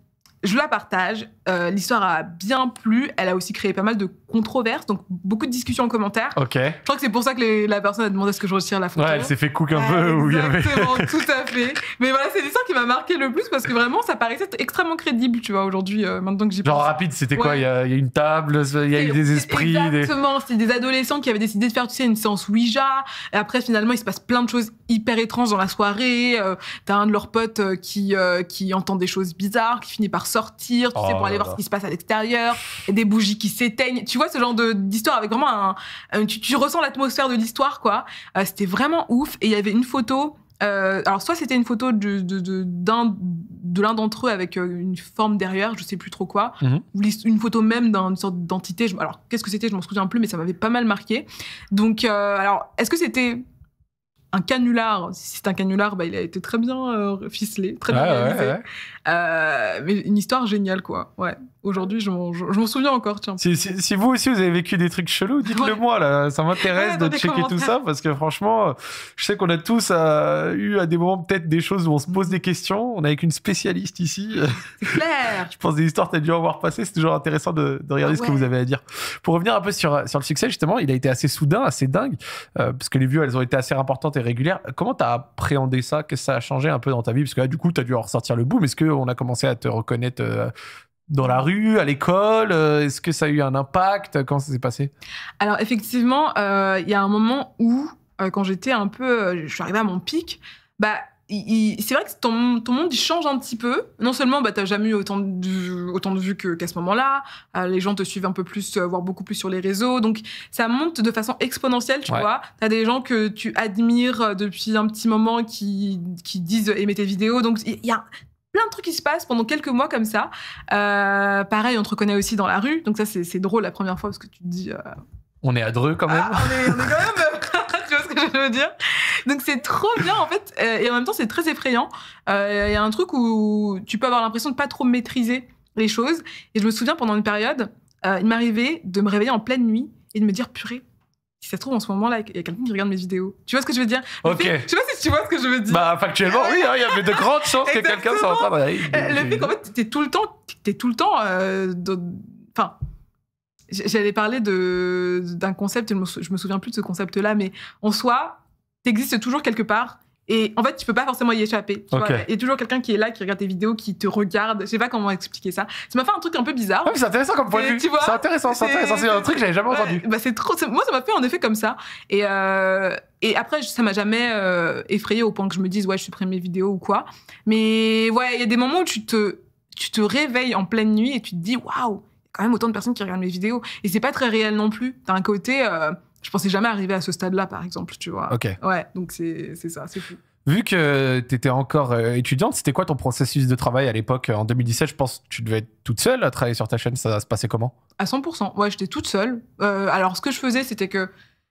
je la partage. Euh, l'histoire a bien plu. Elle a aussi créé pas mal de controverses, donc beaucoup de discussions en commentaire. Ok. Je crois que c'est pour ça que la personne a demandé ce que je retire la photo. Ouais, elle s'est fait cook un peu. Où il avait... Exactement, tout à fait. Mais voilà, c'est l'histoire qui m'a marqué le plus parce que vraiment, ça paraissait extrêmement crédible, tu vois, aujourd'hui, euh, maintenant que j'ai. pense. Genre rapide, c'était quoi Il y, y, a une table, il y a eu des esprits. Exactement, des... des adolescents qui avaient décidé de faire, tu sais, une séance Ouija. Et après, finalement, il se passe plein de choses hyper étranges dans la soirée. Euh, t'as un de leurs potes qui, qui entend des choses bizarres, qui finit par sortir, tu sais, oh pour aller voir ce qui se passe à l'extérieur, des bougies qui s'éteignent. Tu vois ce genre d'histoire avec vraiment un, tu, ressens l'atmosphère de l'histoire quoi. Euh, c'était vraiment ouf et il y avait une photo. Euh, alors soit c'était une photo de, d'un de l'un d'entre eux avec euh, une forme derrière, je sais plus trop quoi, mhm. ou une photo même d'une sorte d'entité. Alors qu'est-ce que c'était, je m'en souviens plus, mais ça m'avait pas mal marqué. Donc alors est-ce que c'était un canular. Si c'est un canular, bah, il a été très bien euh, ficelé, très bien réalisé. Euh, mais une histoire géniale, quoi. Ouais. Aujourd'hui, je m'en souviens encore, tiens. Si, si, si, vous aussi, vous avez vécu des trucs chelous, dites-le moi, là. Ça m'intéresse de checker tout ça, parce que franchement, je sais qu'on a tous euh, eu à des moments peut-être des choses où on se pose mm. des questions. On est avec une spécialiste ici. C'est clair. je pense des histoires, tu as dû en voir passer. C'est toujours intéressant de, de regarder ce que vous avez à dire. Pour revenir un peu sur, euh, sur le succès, justement, il a été assez soudain, assez dingue, euh, parce que les vues, elles ont été assez importantes et régulières. Comment t'as appréhendé ça Qu'est-ce que ça a changé un peu dans ta vie Parce que là, du coup, t'as dû en ressortir le Mais Est-ce qu'on a commencé à te reconnaître dans la rue, à l'école euh, Est-ce que ça a eu un impact Comment ça s'est passé Alors effectivement, euh, il y a un moment où, euh, quand j'étais un peu, je suis arrivée à mon pic, bah c'est vrai que ton, monde il change un petit peu. Non seulement bah n'as jamais eu autant de autant de vues qu'à ce moment-là, les gens te suivent un peu plus, voire beaucoup plus sur les réseaux, donc ça monte de façon exponentielle, tu vois. Tu as des gens que tu admires depuis un petit moment qui qui disent aimer tes vidéos, donc il y a plein de trucs qui se passent pendant quelques mois comme ça. Euh, pareil, on te reconnaît aussi dans la rue. Donc ça, c'est drôle la première fois parce que tu te dis... Euh, on est à Dreux quand même. Ah, on, est, quand même... tu vois ce que je veux dire donc c'est trop bien en fait euh, et en même temps c'est très effrayant. Il y a un truc où tu peux avoir l'impression de pas trop maîtriser les choses. Et je me souviens pendant une période, il m'arrivait de me réveiller en pleine nuit et de me dire purée, si ça se trouve en ce moment là, il y a quelqu'un qui regarde mes vidéos. Tu vois ce que je veux dire Ok. je si tu vois ce que je veux dire. Bah factuellement oui, hein, il y avait de grandes chances que quelqu'un soit en train de. Euh, le fait qu'en fait t'es tout le temps, t'es tout le temps, euh, enfin. J'allais parler de d'un concept, je me souviens plus de ce concept-là, mais en soi, t'existes toujours quelque part et en fait, tu peux pas forcément y échapper. Il y a toujours quelqu'un qui est là, qui regarde tes vidéos, qui te regarde. Je sais pas comment expliquer ça. Ça m'a fait un truc un peu bizarre. c'est intéressant comme point de vue. C'est intéressant, c'est intéressant. C'est un truc que j'avais jamais entendu. Bah, c'est trop. Moi, ça m'a fait en effet comme ça. Et, euh, et après, ça m'a jamais euh, effrayé au point que je me dise, ouais, je supprime mes vidéos ou quoi. Mais ouais, il y a des moments où tu te, tu te réveilles en pleine nuit et tu te dis, waouh, quand même autant de personnes qui regardent mes vidéos. Et c'est pas très réel non plus. T'as un côté. Euh, je pensais jamais arriver à ce stade-là, par exemple, tu vois. Ok. Ouais, donc c'est ça, c'est fou. Vu que tu étais encore euh, étudiante, c'était quoi ton processus de travail à l'époque euh, En 2017, je pense que tu devais être toute seule à travailler sur ta chaîne. Ça se passait comment À 100%. Ouais, j'étais toute seule. Euh, alors, ce que je faisais, c'était que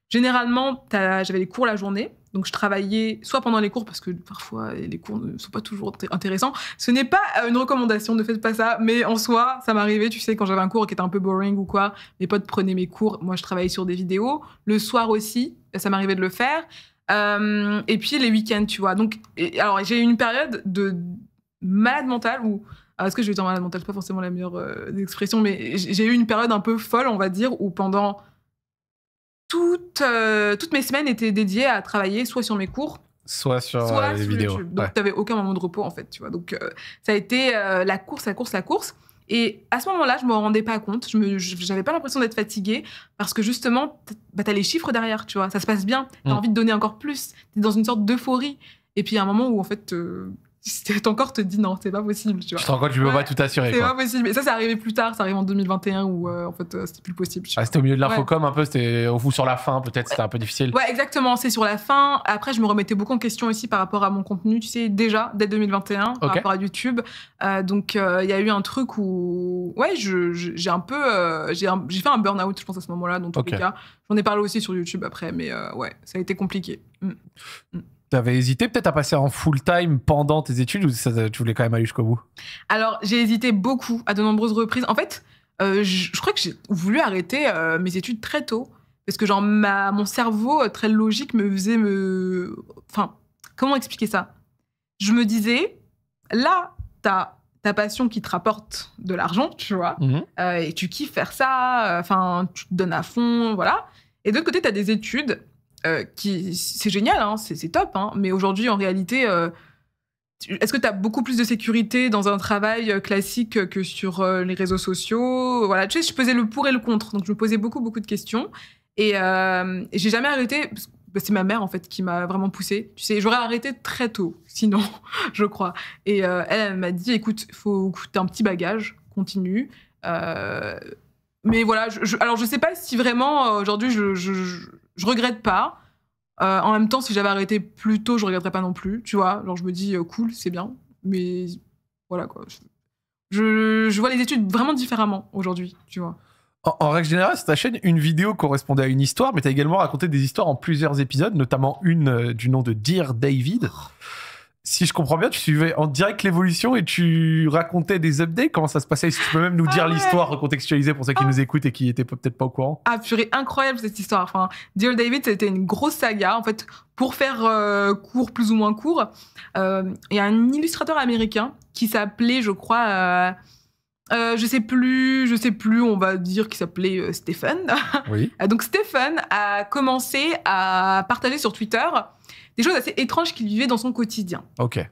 généralement, j'avais les cours la journée. Donc je travaillais soit pendant les cours, parce que parfois les cours ne sont pas toujours intéressants. Ce n'est pas euh, une recommandation, ne faites pas ça, mais en soi, ça m'arrivait, tu sais, quand j'avais un cours qui était un peu boring ou quoi, mes potes prenaient mes cours, moi je travaillais sur des vidéos. Le soir aussi, ça m'arrivait de le faire. Euh, et puis les week-ends, tu vois. Donc, alors j'ai eu une période de malade mentale ou Est-ce que je vais dire malade mental pas forcément la meilleure euh, expression, mais j'ai eu une période un peu folle, on va dire, où pendant euh, toutes, mes semaines étaient dédiées à travailler soit sur mes cours, soit sur euh, les vidéos. Donc, tu n'avais aucun moment de repos, en fait, tu vois. Donc, euh, ça a été la course, la course, la course. Et à ce moment-là, je ne me rendais pas compte. Je n'avais pas l'impression d'être fatiguée parce que justement, tu bah, as les chiffres derrière, tu vois. Ça se passe bien. Tu as mm. envie de donner encore plus. Tu es dans une sorte d'euphorie. Et puis, il y a un moment où, en fait, ton corps te dit non, c'est pas possible. Tu, vois. tu te rends compte, tu peux pas tout assurer. C'est pas possible. mais ça, c'est arrivé plus tard, ça arrive en 2021 où euh, en fait, euh, c'était plus possible. Ah, c'était au milieu de l'infocom un peu, c'était au bout sur la fin, peut-être, c'était un peu difficile. Ouais, exactement, c'est sur la fin. Après, je me remettais beaucoup en question aussi par rapport à mon contenu, tu sais, déjà, dès 2021, par rapport à YouTube. Euh, donc, il y a eu un truc où, ouais, j'ai un peu, j'ai fait un burn-out, je pense, à ce moment-là, dans tous les cas. J'en ai parlé aussi sur YouTube après, mais ouais, ça a été compliqué. Mm. Mm. T'avais hésité peut-être à passer en full time pendant tes études ou tu voulais quand même aller jusqu'au bout Alors j'ai hésité beaucoup à de nombreuses reprises. En fait, euh, je, crois que j'ai voulu arrêter euh, mes études très tôt parce que genre ma, mon cerveau euh, très logique me faisait me, enfin comment expliquer ça Je me disais là t'as ta passion qui te rapporte de l'argent, tu vois, mmh et tu kiffes faire ça, enfin tu te donnes à fond, voilà. Et de l'autre côté, t'as des études euh, qui c'est génial, hein, c'est top, hein, mais aujourd'hui, en réalité, euh, est-ce que tu as beaucoup plus de sécurité dans un travail euh, classique que sur les réseaux sociaux Voilà, tu sais, je posais le pour et le contre, donc je me posais beaucoup, beaucoup de questions. Et, j'ai jamais arrêté. Bah, c'est ma mère, en fait, qui m'a vraiment poussée. Tu sais, j'aurais arrêté très tôt, sinon, je crois. Et elle, m'a dit écoute, faut coûter un petit bagage, continue. mais voilà, je, je, alors je sais pas si vraiment aujourd'hui je, je regrette pas. Euh, en même temps, si j'avais arrêté plus tôt, je regretterais pas non plus. Tu vois, genre je me dis euh, cool, c'est bien, mais voilà quoi. Je, vois les études vraiment différemment aujourd'hui, tu vois. En, règle générale, sur ta chaîne, une vidéo correspondait à une histoire, mais tu as également raconté des histoires en plusieurs épisodes, notamment une euh, du nom de Dear David si je comprends bien, tu suivais en direct l'évolution et tu racontais des updates, comment ça se passait. Si tu peux même nous dire l'histoire recontextualisée pour ceux qui oh. nous écoutent et qui n'étaient peut-être pas au courant. Ah purée, incroyable cette histoire. Enfin, Dear David, c'était une grosse saga. En fait, pour faire euh, court, plus ou moins court, euh, il y a un illustrateur américain qui s'appelait, je crois, euh, je sais plus, je sais plus, on va dire qu'il s'appelait Stephen. Oui. Donc Stephen a commencé à partager sur Twitter des choses assez étranges qu'il vivait dans son quotidien.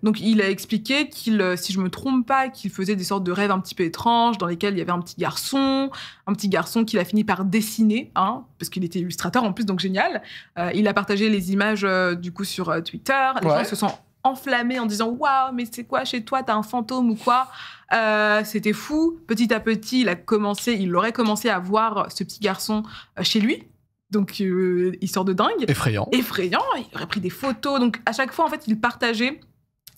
Donc il a expliqué qu'il, euh, si je me trompe pas, qu'il faisait des sortes de rêves un petit peu étranges dans lesquels il y avait un petit garçon, un petit garçon qu'il a fini par dessiner, hein, parce qu'il était illustrateur en plus, donc génial. Euh, il a partagé les images euh, du coup sur Twitter. Les gens se sont enflammés en disant waouh mais c'est quoi chez toi t'as un fantôme ou quoi c'était fou petit à petit il a commencé il aurait commencé à voir ce petit garçon chez lui donc, euh, il histoire de dingue. Effrayant. Effrayant. Il aurait pris des photos. Donc, à chaque fois, en fait, il partageait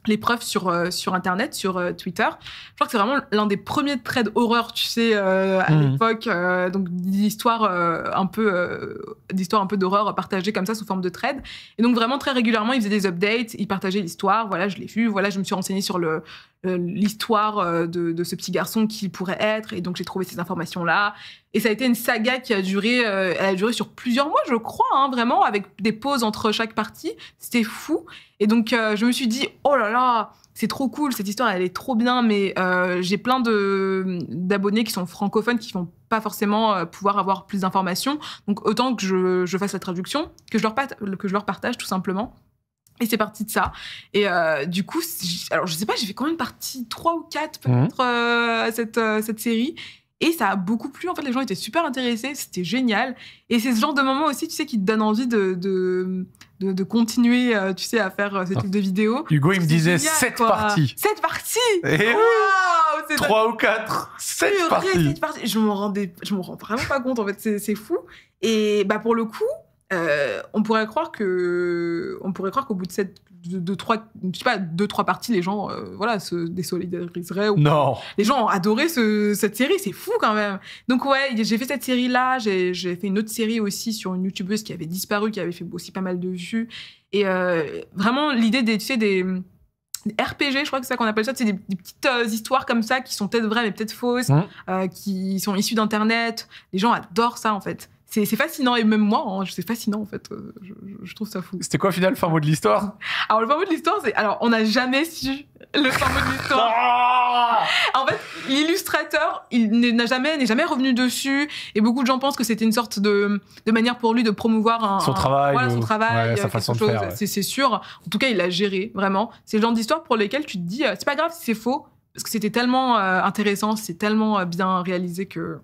les preuves sur, euh, sur Internet, sur euh, Twitter. Je crois que c'est vraiment l'un des premiers trades horreur, tu sais, à mhm. l'époque. donc, d'histoire un peu, d'histoire un peu d'horreur partagée comme ça sous forme de trade. Et donc, vraiment, très régulièrement, il faisait des updates, il partageait l'histoire. Voilà, je l'ai vu. Voilà, je me suis renseignée sur le, euh, l'histoire euh, de, ce petit garçon qu'il pourrait être. Et donc, j'ai trouvé ces informations-là. Et ça a été une saga qui a duré, euh, elle a duré sur plusieurs mois, je crois, hein, vraiment, avec des pauses entre chaque partie. C'était fou. Et donc, je me suis dit, oh là là, c'est trop cool, cette histoire, elle est trop bien, mais j'ai plein d'abonnés qui sont francophones, qui vont pas forcément pouvoir avoir plus d'informations. Donc, autant que je, fasse la traduction, que je leur partage tout simplement. Et c'est parti de ça. Et euh, du coup, alors je sais pas, j'ai fait quand même partie 3 ou 4 mhm. peut-être euh, à cette, euh, cette série. Et ça a beaucoup plu. En fait, les gens étaient super intéressés. C'était génial. Et c'est ce genre de moment aussi, tu sais, qui te donne envie de, de, de, continuer, tu sais, à faire ce ah. type de vidéo. Hugo, il me disait sept 7 parties. 7 parties 3 eh ou 4. 7 parties. Je m'en rendais, je m'en rends vraiment pas compte. En fait, c'est fou. Et bah, pour le coup, euh, on pourrait croire que, on pourrait croire qu'au bout de cette de, trois, je sais pas, deux trois parties, les gens, euh, voilà, se désolidariseraient. non. Les gens ont adoré cette série, c'est fou quand même. Donc ouais, j'ai fait cette série là, j'ai fait une autre série aussi sur une youtubeuse qui avait disparu, qui avait fait aussi pas mal de vues. Et euh, vraiment l'idée des, des RPG, je crois que c'est ça qu'on appelle ça, c'est des, petites histoires comme ça qui sont peut-être vraies mais peut-être fausses, mmh. qui sont issues d'internet. Les gens adorent ça en fait c'est fascinant. Et même moi, hein, c'est fascinant en fait. Euh, je, trouve ça fou. C'était quoi au final le fin mot de l'histoire Alors le fin mot de l'histoire, c'est. Alors on n'a jamais su le fin mot de l'histoire. Ah en fait, l'illustrateur, il n'est jamais, jamais revenu dessus. Et beaucoup de gens pensent que c'était une sorte de, manière pour lui de promouvoir son travail. son travail, sa euh, façon de C'est sûr. En tout cas, il l'a géré vraiment. C'est le genre d'histoire pour lesquelles tu te dis, euh, c'est pas grave si c'est faux. Parce que c'était tellement intéressant, c'est tellement bien réalisé que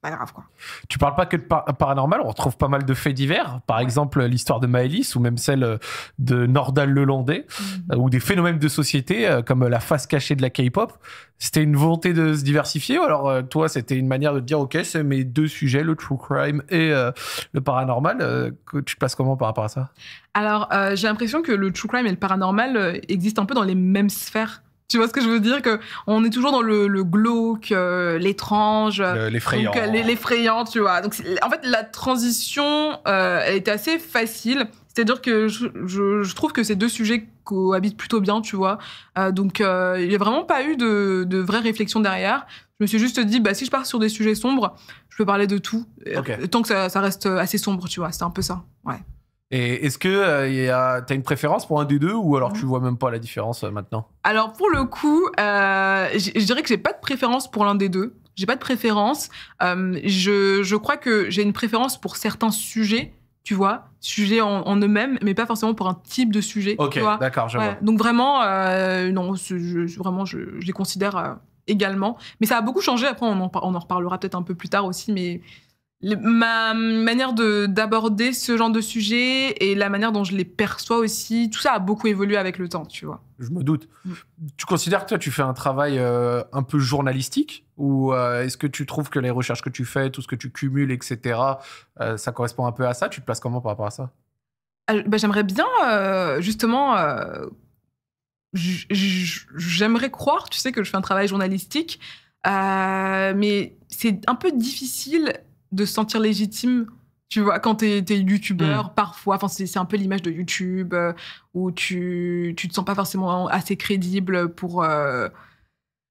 pas grave quoi. Tu parles pas que de paranormal, on retrouve pas mal de faits divers, par exemple l'histoire de Maëlys ou même celle euh, de Nordal Lelandais, mhm. euh, ou des phénomènes de société euh, comme la face cachée de la K-pop. C'était une volonté de se diversifier ou alors toi c'était une manière de dire ok c'est mes deux sujets, le true crime et le paranormal, que tu te places comment par rapport à ça Alors j'ai l'impression que le true crime et le paranormal existent un peu dans les mêmes sphères. Tu vois ce que je veux dire que on est toujours dans le, le glauque, euh, l'étrange, euh, euh, l'effrayant, tu vois. Donc en fait la transition elle était assez facile. C'est-à-dire que je, je, trouve que ces deux sujets cohabitent plutôt bien, tu vois. donc il n'y a vraiment pas eu de, de vraie réflexion derrière. Je me suis juste dit, bah, si je pars sur des sujets sombres, je peux parler de tout. Tant que ça, ça reste assez sombre, tu vois. C'est un peu ça. Ouais. Et est-ce que euh, tu as une préférence pour un des deux ou alors tu vois même pas la différence euh, maintenant Alors pour le coup, euh, je dirais que j'ai pas de préférence pour l'un des deux. J'ai pas de préférence. Je, crois que j'ai une préférence pour certains sujets, tu vois, sujets en, eux-mêmes, mais pas forcément pour un type de sujet. Ok, d'accord, je Donc vraiment, non, je, vraiment, je, les considère également. Mais ça a beaucoup changé. Après, on en, on en reparlera peut-être un peu plus tard aussi, mais ma manière de d'aborder ce genre de sujet et la manière dont je les perçois aussi, tout ça a beaucoup évolué avec le temps, tu vois. Je me doute. Mm. Tu considères que toi, tu fais un travail euh, un peu journalistique ou euh, est-ce que tu trouves que les recherches que tu fais, tout ce que tu cumules, etc., euh, ça correspond un peu à ça Tu te places comment par rapport à ça ah, bah, J'aimerais bien, justement, j'aimerais croire, tu sais, que je fais un travail journalistique, mais c'est un peu difficile de se sentir légitime tu vois, quand t'es es, youtubeur, mm. parfois, enfin, c'est un peu l'image de YouTube euh, où tu, tu te sens pas forcément assez crédible pour. Euh,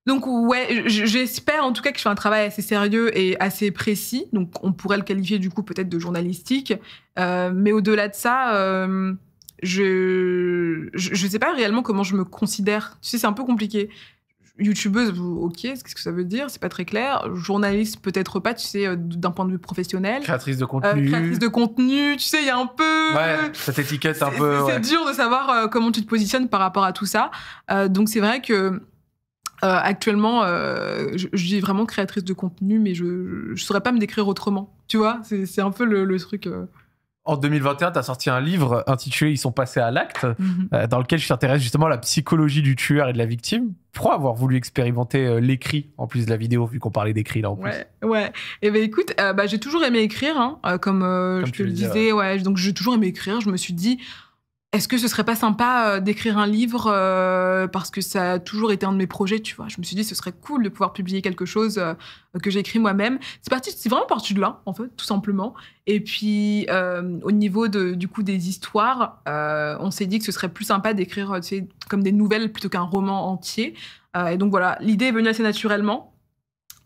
donc, ouais, j'espère en tout cas que je fais un travail assez sérieux et assez précis. Donc, on pourrait le qualifier du coup peut-être de journalistique. Euh, mais au-delà de ça, je, je, je sais pas réellement comment je me considère. Tu sais, c'est un peu compliqué. Youtubeuse, ok, qu'est-ce que ça veut dire C'est pas très clair. Journaliste, peut-être pas, tu sais, euh, d'un point de vue professionnel. Créatrice de euh, contenu. créatrice de contenu, tu sais, il y a un peu. Ouais, ça t'étiquette un peu. C'est dur de savoir euh, comment tu te positionnes par rapport à tout ça. donc c'est vrai que. actuellement, je, dis vraiment créatrice de contenu, mais je ne saurais pas me décrire autrement. Tu vois, c'est un peu le truc en 2021, tu as sorti un livre intitulé Ils sont passés à l'acte, mhm. euh, dans lequel je t'intéresse justement à la psychologie du tueur et de la victime. Pourquoi avoir voulu expérimenter euh, l'écrit en plus de la vidéo, vu qu'on parlait d'écrit là en plus Ouais, et eh ben écoute, euh, bah, j'ai toujours aimé écrire, hein, comme, je te le disais, ouais, donc j'ai toujours aimé écrire. Je me suis dit, est-ce que ce serait pas sympa euh, d'écrire un livre euh, parce que ça a toujours été un de mes projets, tu vois. Je me suis dit ce serait cool de pouvoir publier quelque chose euh, que j'ai écrit moi-même. C'est parti, c'est vraiment parti de là en fait, tout simplement. Et puis au niveau du coup des histoires, on s'est dit que ce serait plus sympa d'écrire tu sais, comme des nouvelles plutôt qu'un roman entier. et donc voilà, l'idée est venue assez naturellement.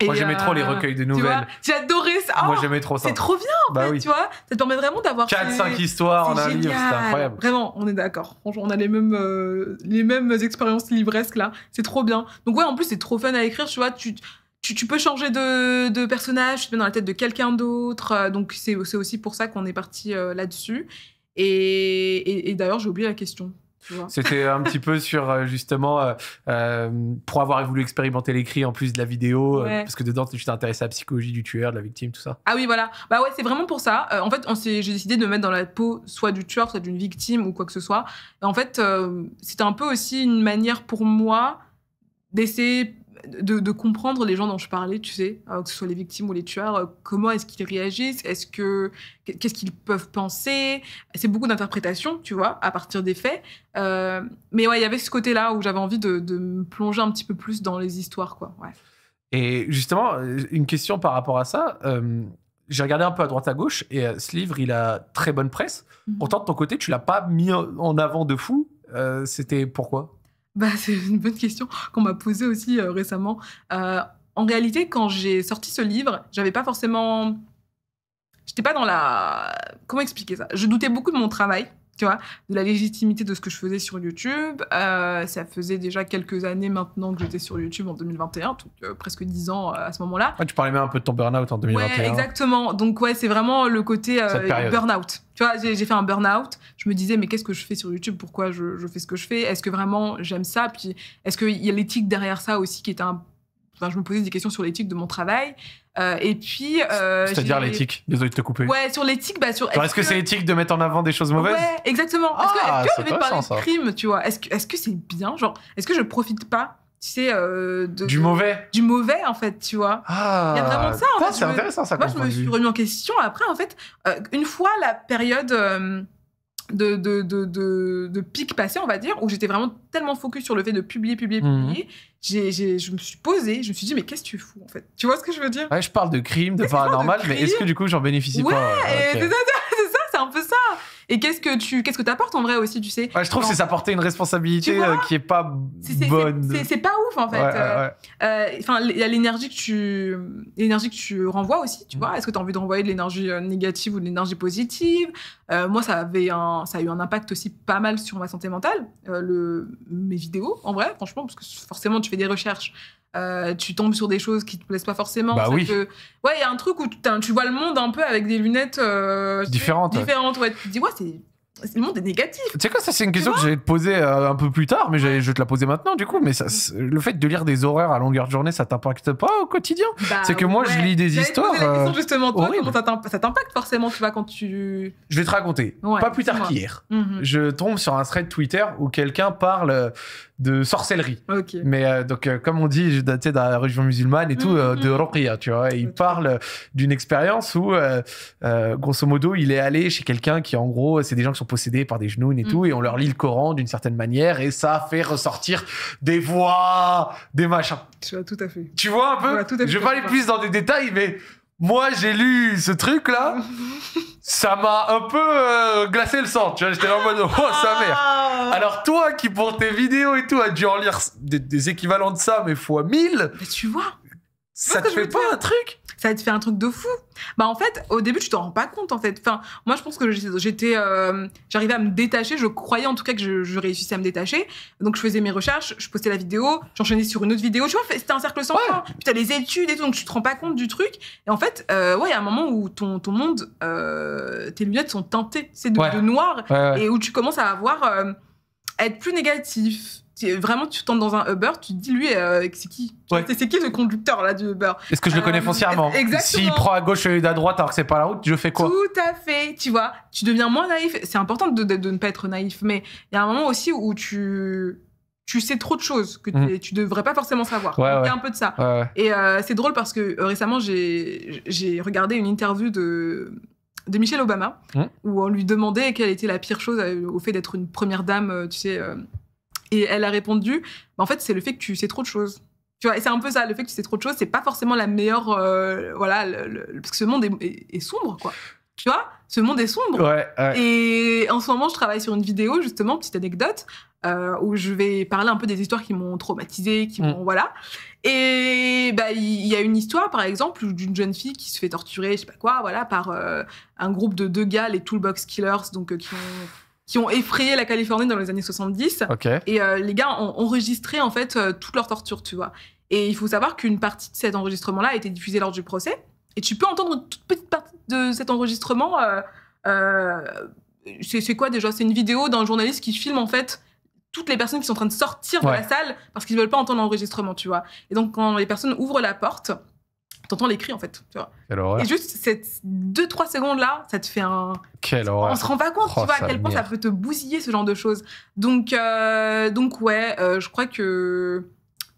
Moi, j'aimais trop les euh, recueils de nouvelles. J'adorais ça. Moi, j'aimais trop ça. C'est trop bien, en bah fait, tu vois. Ça te permet vraiment d'avoir. 4, 5 histoires en un livre, c'est incroyable. Vraiment, on est d'accord. on a les mêmes, euh, les mêmes expériences livresques, là. C'est trop bien. Donc, ouais, en plus, c'est trop fun à écrire, tu vois. Tu, tu, peux changer de, de, personnage, tu te mets dans la tête de quelqu'un d'autre. Euh, donc, c'est aussi pour ça qu'on est parti là-dessus. et, et d'ailleurs, j'ai oublié la question. C'était un petit peu sur euh, justement euh, euh, pour avoir voulu expérimenter l'écrit en plus de la vidéo, parce que dedans tu t'es à la psychologie du tueur, de la victime, tout ça. Ah oui, voilà. Bah ouais, c'est vraiment pour ça. en fait, j'ai décidé de mettre dans la peau soit du tueur, soit d'une victime ou quoi que ce soit. en fait, c'était un peu aussi une manière pour moi d'essayer de, comprendre les gens dont je parlais, tu sais, euh, que ce soit les victimes ou les tueurs, euh, comment est-ce qu'ils réagissent, est-ce que qu'est-ce qu'ils peuvent penser. C'est beaucoup d'interprétations, tu vois, à partir des faits. Euh, mais ouais, il y avait ce côté-là où j'avais envie de, me plonger un petit peu plus dans les histoires, quoi. Et justement, une question par rapport à ça. J'ai regardé un peu à droite à gauche et ce livre, il a très bonne presse. Mhm. Pourtant, de ton côté, tu l'as pas mis en avant de fou. C'était pourquoi bah, c'est une bonne question qu'on m'a posée aussi euh, récemment. Euh, en réalité, quand j'ai sorti ce livre, j'avais pas forcément. J'étais pas dans la. Comment expliquer ça Je doutais beaucoup de mon travail tu vois, de la légitimité de ce que je faisais sur YouTube. Euh, ça faisait déjà quelques années maintenant que j'étais sur YouTube en 2021, donc euh, presque dix ans euh, à ce moment-là. Ah, tu parlais même un peu de ton burn-out en 2021. exactement. Donc ouais, c'est vraiment le côté burn-out. Tu vois, j'ai fait un burn-out. Je me disais, mais qu'est-ce que je fais sur YouTube Pourquoi je, fais ce que je fais Est-ce que vraiment j'aime ça Puis est-ce qu'il y a l'éthique derrière ça aussi qui est un Enfin, je me posais des questions sur l'éthique de mon travail. Euh, et puis. Euh, C'est-à-dire l'éthique Désolé de te couper. Ouais, sur l'éthique. Bah, sur, est-ce, que, c'est éthique de mettre en avant des choses mauvaises Ouais, exactement. Ah, est-ce que, est de crime, tu vois Est-ce que, est-ce que c'est bien Genre, est-ce que je profite pas tu sais, euh, du mauvais. Du mauvais, en fait, tu vois. Ah, il y a vraiment ça. En fait. c'est intéressant, ça. Moi, je me suis remis en question. Après, en fait, une fois la période de, de, de, de, pic passé, on va dire, où j'étais vraiment tellement focus sur le fait de publier, publier, mhm. publier. je me suis posée, je me suis dit, mais qu'est-ce que tu fous, en fait Tu vois ce que je veux dire Ouais, je parle de crime, de paranormal, mais est-ce que du coup, j'en bénéficie pas Ouais, et qu'est-ce que tu qu'est-ce que apportes en vrai aussi, tu sais Je trouve que c'est s'apporter une responsabilité euh, qui est pas bonne. C'est pas ouf en fait. Euh. Euh, enfin, y a l'énergie que tu l'énergie que tu renvoies aussi, tu mm. vois. Est-ce que tu as envie de renvoyer de l'énergie négative ou de l'énergie positive Moi, ça avait un, ça a eu un impact aussi pas mal sur ma santé mentale. le mes vidéos, en vrai, franchement, parce que forcément, tu fais des recherches. tu tombes sur des choses qui te plaisent pas forcément. Bah oui. Ouais, il y a un truc où tu vois le monde un peu avec des lunettes différentes. différentes. tu dis, ouais, aktiv le monde est négatif. Tu sais quoi, ça c'est une question que j'allais te poser euh, un peu plus tard, mais je vais te la poser maintenant du coup. Mais ça, le fait de lire des horreurs à longueur de journée, ça t'impacte pas au quotidien bah C'est que moi je lis des histoires. Euh, justement, toi, comment ça t'impacte forcément, tu vois, quand tu. Je vais te raconter. pas plus tard qu'hier. Mhm. Je tombe sur un thread Twitter où quelqu'un parle euh, de sorcellerie. Mais donc, comme on dit, daté de la région musulmane et tout, mhm, de mhm. Ruqya, tu vois. il parle d'une expérience où, grosso modo, il est allé chez quelqu'un qui, en gros, c'est des gens qui sont possédés par des genoux et mm. tout, et on leur lit le Coran d'une certaine manière, et ça fait ressortir des voix, des machins. Tu Tout à fait. Tu vois un peu Je vais pas aller plus dans des détails, mais moi j'ai lu ce truc là, ça m'a un peu euh, glacé le sang. Tu vois, j'étais en mode oh sa ah. mère. Alors toi qui pour tes vidéos et tout as dû en lire des, équivalents de ça mais fois mille... Mais tu vois. Ça te fait pas un truc ça te fait un truc de fou. Bah en fait, au début, tu t'en rends pas compte en fait. Enfin, moi je pense que j'étais euh, j'arrivais à me détacher, je croyais en tout cas que je, réussissais à me détacher. Donc je faisais mes recherches, je postais la vidéo, j'enchaînais sur une autre vidéo, tu vois, c'était un cercle sans fin. Puis t'as les études et tout, donc tu te rends pas compte du truc. Et en fait, euh, ouais, il y a un moment où ton, ton monde euh, tes lunettes sont teintées, c'est de, noir et où tu commences à avoir être plus négatif, vraiment tu tombes dans un Uber, tu te dis lui euh, c'est qui C'est qui le conducteur là du Uber Est-ce que je le connais euh, foncièrement Exactement. S'il prend à gauche et à droite alors que c'est pas la route, je fais quoi Tout à fait, tu vois, tu deviens moins naïf. C'est important de, ne pas être naïf, mais il y a un moment aussi où tu tu sais trop de choses que hmm. tu tu, devrais pas forcément savoir. Il y a un peu de ça. Et euh, c'est drôle parce que récemment j'ai regardé une interview de de Michelle Obama, hmm. où on lui demandait quelle était la pire chose au fait d'être une première dame, tu sais, et elle a répondu, bah, en fait, c'est le fait que tu sais trop de choses. Tu vois, et c'est un peu ça, le fait que tu sais trop de choses, c'est pas forcément la meilleure. Euh, voilà, parce que ce monde est, sombre, quoi. Tu vois, ce monde est sombre. Ouais, Et en ce moment, je travaille sur une vidéo, justement, petite anecdote, euh, où je vais parler un peu des histoires qui m'ont traumatisée, qui mm. m'ont. Voilà. Et bah, il bah, y, y, a une histoire, par exemple, d'une jeune fille qui se fait torturer, je sais pas quoi, voilà, par euh, un groupe de deux gars, les Toolbox Killers, donc qui ont qui ont effrayé la Californie dans les années 70. Et euh, les gars ont enregistré en fait euh, toute leur torture, tu vois. Et il faut savoir qu'une partie de cet enregistrement-là a été diffusée lors du procès. Et tu peux entendre toute petite partie de cet enregistrement. Euh, c'est quoi déjà C'est une vidéo d'un journaliste qui filme en fait toutes les personnes qui sont en train de sortir de la salle parce qu'ils ne veulent pas entendre l'enregistrement, tu vois. Et donc quand les personnes ouvrent la porte, T'entends les cris en fait, tu vois. Et juste ces 2-3 secondes là, ça te fait un. Quelle horreur. On se rend pas compte, tu oh, vois, à quel point ça peut te bousiller ce genre de choses. Donc, euh, donc ouais, euh, je crois que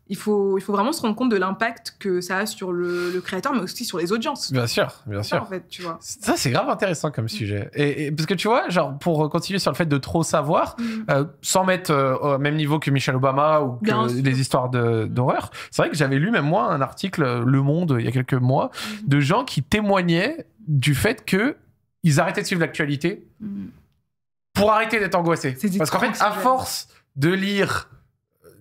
il faut, il faut vraiment se rendre compte de l'impact que ça a sur le, créateur, mais aussi sur les audiences. Bien sûr, bien sûr. Ça, en fait, tu vois. Ça, c'est grave intéressant comme mm. sujet. Et, parce que tu vois, genre, pour continuer sur le fait de trop savoir, mm. euh, sans mettre euh, au même niveau que Michel Obama ou que les histoires mm. d'horreur, c'est vrai que j'avais lu, même moi, un article, euh, Le Monde, il y a quelques mois, de gens qui témoignaient du fait que ils arrêtaient de suivre l'actualité pour arrêter d'être angoissés. Parce qu'en fait, à force de lire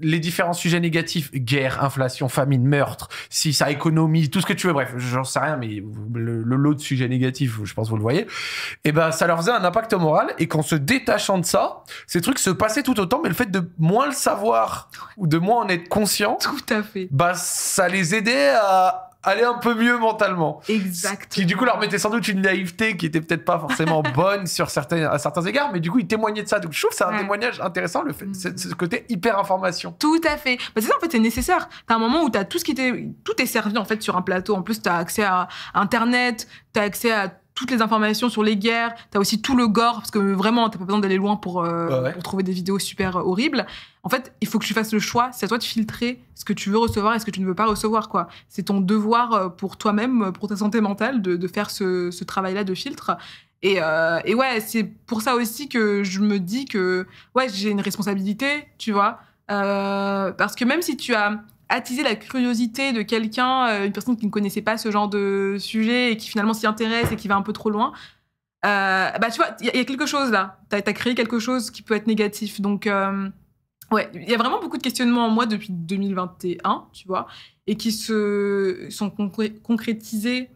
les différents sujets négatifs, guerre, inflation, famine, meurtre, si ça économie, tout ce que tu veux, bref, j'en sais rien, mais le, lot de sujets négatifs, je pense que vous le voyez, et eh ben ça leur faisait un impact moral et qu'en se détachant de ça, ces trucs se passaient tout autant, mais le fait de moins le savoir ou de moins en être conscient, tout à fait, bah ça les aidait à aller un peu mieux mentalement. Exact. Qui du coup leur mettait sans doute une naïveté qui était peut-être pas forcément bonne sur certains, à certains égards, mais du coup ils témoignaient de ça. Donc je trouve que c'est un témoignage intéressant, le fait, mm. ce côté hyper information. Tout à fait. Bah, c'est ça en fait, c'est nécessaire. T'as un moment où t'as tout ce qui était tout est servi en fait sur un plateau. En plus t'as accès à Internet, t'as accès à toutes les informations sur les guerres, t'as aussi tout le gore, parce que vraiment, t'as pas besoin d'aller loin pour, euh, trouver des vidéos super euh, horribles. En fait, il faut que tu fasses le choix. C'est à toi de filtrer ce que tu veux recevoir et ce que tu ne veux pas recevoir. quoi. C'est ton devoir euh, pour toi-même, euh, pour ta santé mentale, de, faire ce, travail-là de filtre. Euh, et, ouais, c'est pour ça aussi que je me dis que ouais, j'ai une responsabilité, tu vois. parce que même si tu as attisé la curiosité de quelqu'un, une personne qui ne connaissait pas ce genre de sujet et qui finalement s'y intéresse et qui va un peu trop loin, bah tu vois, il y, a quelque chose là. Tu as, as, créé quelque chose qui peut être négatif. Donc. Ouais, il y a vraiment beaucoup de questionnements en moi depuis 2021, tu vois, et qui se sont concrétisés,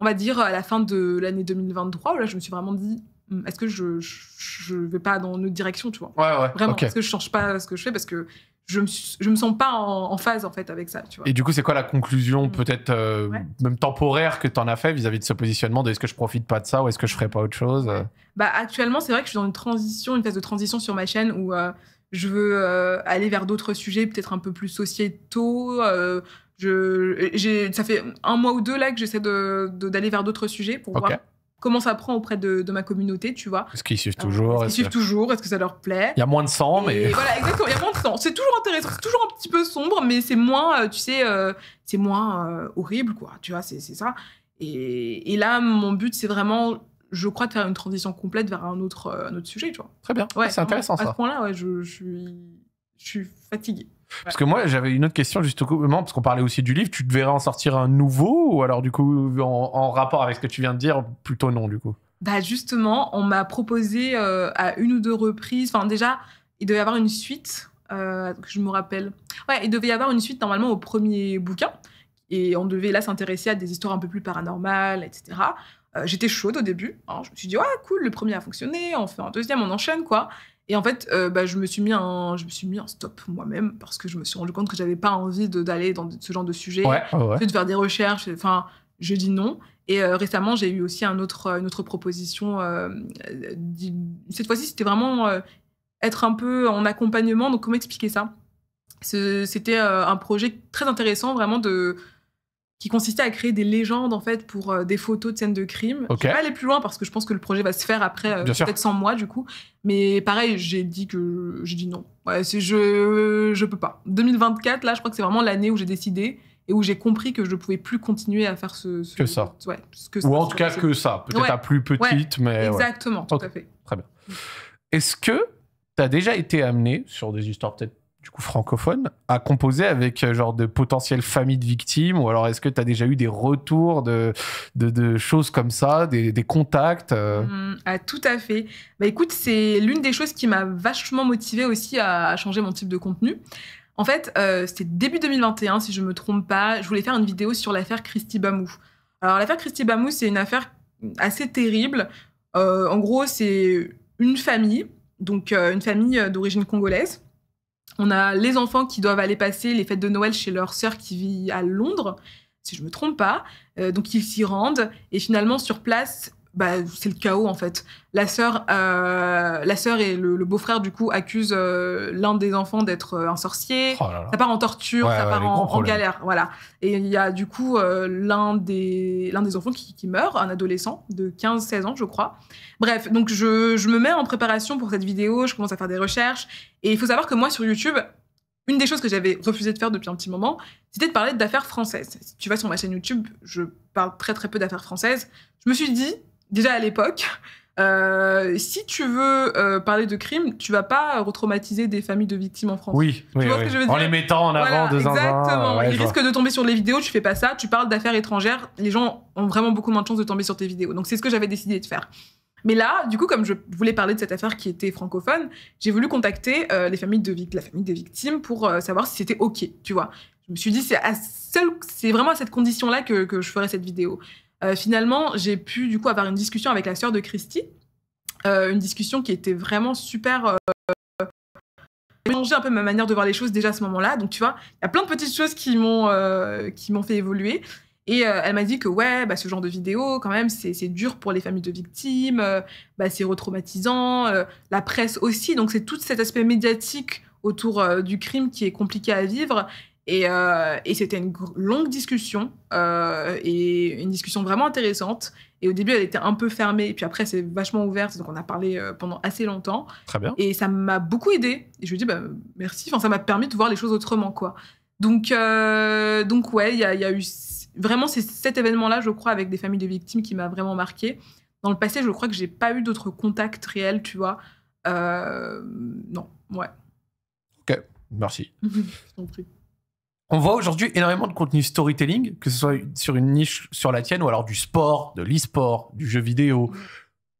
on va dire, à la fin de l'année 2023, où là, je me suis vraiment dit, hum, est-ce que je, je, vais pas dans une autre direction, tu vois ouais, ouais, Vraiment, est-ce que je change pas ce que je fais Parce que je me, je me sens pas en, phase, en fait, avec ça, tu vois. Et du coup, c'est quoi la conclusion, hum. peut-être euh, même temporaire, que tu en as fait vis-à-vis de ce positionnement de est-ce que je profite pas de ça ou est-ce que je ferai pas autre chose Bah, actuellement, c'est vrai que je suis dans une transition, une phase de transition sur ma chaîne où... Euh, je veux euh, aller vers d'autres sujets, peut-être un peu plus sociétaux. Euh, je, ça fait un mois ou deux là que j'essaie d'aller de, vers d'autres sujets pour voir comment ça prend auprès de, ma communauté, tu vois. Est-ce qu'ils suivent toujours Est-ce suivent toujours Est-ce que ça leur plaît Il y a moins de sang, mais. voilà, exactement, il y a moins de sang. C'est toujours intéressant, toujours un petit peu sombre, mais c'est moins, euh, tu sais, c'est moins horrible, quoi. Tu vois, c'est ça. et, là, mon but, c'est vraiment je crois, de faire une transition complète vers un autre, euh, un sujet, tu vois. Très bien. c'est intéressant ça. À ce point-là, ouais, je, suis, je fatigué. Parce que moi, j'avais une autre question juste moment, parce qu'on parlait aussi du livre. Tu devrais en sortir un nouveau ou alors, du coup, en, rapport avec ce que tu viens de dire, plutôt non, du coup Bah, justement, on m'a proposé euh, à une ou deux reprises. Enfin, déjà, il devait y avoir une suite, euh, que je me rappelle. Ouais, il devait y avoir une suite normalement au premier bouquin. Et on devait là s'intéresser à des histoires un peu plus paranormales, etc. Euh, j'étais chaude au début. Hein. je me suis dit, ouais, ah, cool, le premier a fonctionné, on fait un deuxième, on enchaîne, quoi. Et en fait, euh, bah, je, me suis mis un, je me suis mis un stop moi-même parce que je me suis rendu compte que j'avais pas envie d'aller dans ce genre de sujet, de faire des recherches. Enfin, je dis non. Et euh, récemment, j'ai eu aussi un autre, une autre proposition. cette fois-ci, c'était vraiment être un peu en accompagnement. Donc, comment expliquer ça C'était un projet très intéressant, vraiment de qui consistait à créer des légendes en fait pour euh, des photos de scènes de crime. Je Je vais pas aller plus loin parce que je pense que le projet va se faire après euh, peut-être sans moi du coup. Mais pareil, j'ai dit que j'ai dit non. je je peux pas. 2024 là, je crois que c'est vraiment l'année où j'ai décidé et où j'ai compris que je ne pouvais plus continuer à faire ce, que ça. Ou en tout cas que ça, peut-être à plus petite, mais exactement, tout à fait. Très bien. Est-ce que tu as déjà été amené sur des histoires peut-être du coup francophone à composer avec euh, genre de potentielles familles de victimes ou alors est-ce que tu as déjà eu des retours de, de, choses comme ça, des, contacts euh mmh, ah, Tout à fait. Bah, écoute, c'est l'une des choses qui m'a vachement motivé aussi à, changer mon type de contenu. En fait, euh, c'était début 2021 si je me trompe pas, je voulais faire une vidéo sur l'affaire Christy Bamou. Alors l'affaire Christy Bamou, c'est une affaire assez terrible. en gros, c'est une famille, donc une famille d'origine congolaise on a les enfants qui doivent aller passer les fêtes de Noël chez leur sœur qui vit à Londres, si je ne me trompe pas. Euh, donc ils s'y rendent et finalement sur place, bah, c'est le chaos en fait. La sœur, euh, la sœur et le, beau-frère du coup accusent euh, l'un des enfants d'être euh, un sorcier. Oh ça part en torture, ça part en, galère, voilà. Et il y a du coup l'un des l'un des enfants qui, meurt, un adolescent de 15-16 ans je crois. Bref, donc je, je me mets en préparation pour cette vidéo, je commence à faire des recherches et il faut savoir que moi sur YouTube, une des choses que j'avais refusé de faire depuis un petit moment, c'était de parler d'affaires françaises. Si tu vas sur ma chaîne YouTube, je parle très très peu d'affaires françaises. Je me suis dit, déjà à l'époque, euh, si tu veux euh, parler de crime, tu vas pas retraumatiser des familles de victimes en France. Oui, tu vois Ce que je veux dire en les mettant en avant, deux avant de Exactement. Ils risquent de tomber sur les vidéos, tu fais pas ça, tu parles d'affaires étrangères, les gens ont vraiment beaucoup moins de chances de tomber sur tes vidéos. Donc c'est ce que j'avais décidé de faire. Mais là, du coup, comme je voulais parler de cette affaire qui était francophone, j'ai voulu contacter euh, les familles de la famille des victimes pour savoir si c'était OK, tu vois. Je me suis dit, c'est vraiment à cette condition-là que, que je ferais cette vidéo. Euh, finalement, j'ai pu du coup avoir une discussion avec la sœur de Christy, euh, une discussion qui était vraiment super. Euh, changé un peu ma manière de voir les choses déjà à ce moment-là. Donc tu vois, il y a plein de petites choses qui m'ont euh, qui m'ont fait évoluer. Et elle m'a dit que ouais, bah, ce genre de vidéo, quand même, c'est dur pour les familles de victimes, bah, c'est retraumatisant, la presse aussi. Donc c'est tout cet aspect médiatique autour du crime qui est compliqué à vivre euh, et, c'était une longue discussion euh, et une discussion vraiment intéressante. Et au début, elle était un peu fermée. Et puis après, c'est vachement ouverte. Donc, on a parlé euh, pendant assez longtemps. Très bien. Et ça m'a beaucoup aidé. Et je lui dis, bah, merci. Enfin, ça m'a permis de voir les choses autrement, quoi. Donc, donc ouais, il y, a, eu vraiment c'est cet événement-là, je crois, avec des familles de victimes qui m'a vraiment marqué. Dans le passé, je crois que j'ai pas eu d'autres contacts réels, tu vois. non, ouais. Ok, merci. On voit aujourd'hui énormément de contenu storytelling, que ce soit sur une niche sur la tienne ou alors du sport, de l'e-sport, du jeu vidéo,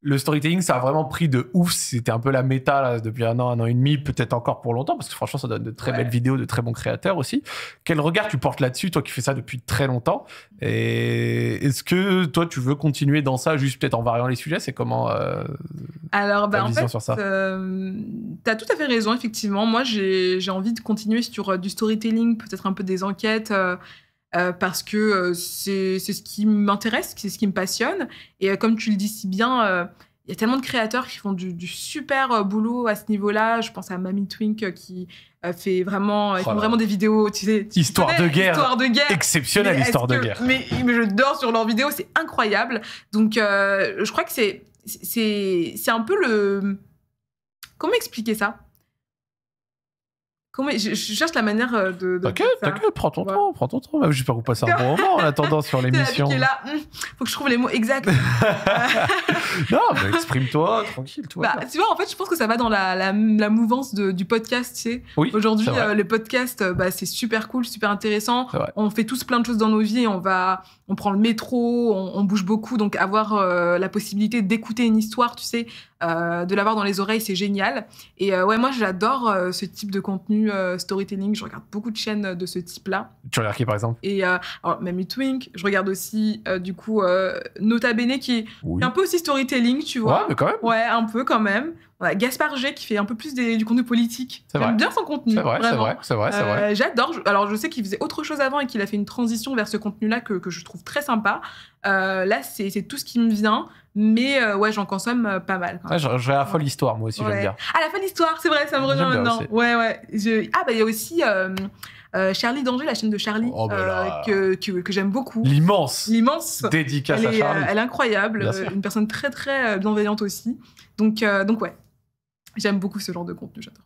le storytelling, ça a vraiment pris de ouf. C'était un peu la méta depuis un an, un an et demi, peut-être encore pour longtemps, parce que franchement, ça donne de très belles vidéos, de très bons créateurs aussi. Quel regard tu portes là-dessus, toi qui fais ça depuis très longtemps Et est-ce que toi, tu veux continuer dans ça, juste peut-être en variant les sujets C'est comment euh, Alors, tu bah, euh, as tout à fait raison, effectivement. Moi, j'ai envie de continuer sur euh, du storytelling, peut-être un peu des enquêtes. Euh, parce que euh, c'est ce qui m'intéresse, c'est ce qui me passionne. Et euh, comme tu le dis si bien, il y a tellement de créateurs qui font du, super boulot à ce niveau-là. Je pense à Mamie Twink qui fait vraiment, oh vraiment des vidéos, tu sais. histoire, de guerre. histoire de guerre. Exceptionnelle histoire de guerre. Mais, mais, je dors sur leurs vidéos, c'est incroyable. Donc je crois que c'est un peu le... Comment expliquer ça Comment, je, cherche la manière euh, de. T'inquiète, t'inquiète, prends ton temps, prends ton temps. Bah, j'espère vous passer un bon moment en attendant sur l'émission. là, hmm, faut que je trouve les mots exacts. non, mais exprime-toi, tranquille, bah, tu vois, en fait, je pense que ça va dans la, mouvance du podcast, tu sais. Oui, Aujourd'hui, euh, le podcast, euh, bah, c'est super cool, super intéressant. On fait tous plein de choses dans nos vies. On va, on prend le métro, on, bouge beaucoup. Donc, avoir la possibilité d'écouter une histoire, tu sais, euh, de l'avoir dans les oreilles, c'est génial. Et euh, ouais, moi j'adore euh, ce type de contenu storytelling. Je regarde beaucoup de chaînes de ce type-là. Tu regardes qui par exemple Et alors, même Twink. Je regarde aussi du coup Nota Bene qui est un peu aussi storytelling, tu vois. Ouais, mais quand même. Ouais, un peu quand même. Gaspard G qui fait un peu plus du contenu politique. J'aime bien son contenu. C'est vrai, c'est vrai, c'est vrai. J'adore. Alors, je sais qu'il faisait autre chose avant et qu'il a fait une transition vers ce contenu-là que, que, je trouve très sympa. là, c'est tout ce qui me vient. Mais euh, ouais, j'en consomme euh, pas mal. J'ai la folle l'histoire, moi aussi, j'aime bien. Ah, la folle l'histoire, c'est vrai, ça me revient maintenant. Ouais, ouais. Ah, bah, il y a aussi. Euh, Charlie Danger, la chaîne de Charlie, oh, bah que, que, j'aime beaucoup. L'immense. L'immense. Dédicace elle à Charlie. elle est incroyable, une personne très très bienveillante aussi. Donc, donc ouais, j'aime beaucoup ce genre de contenu, j'adore.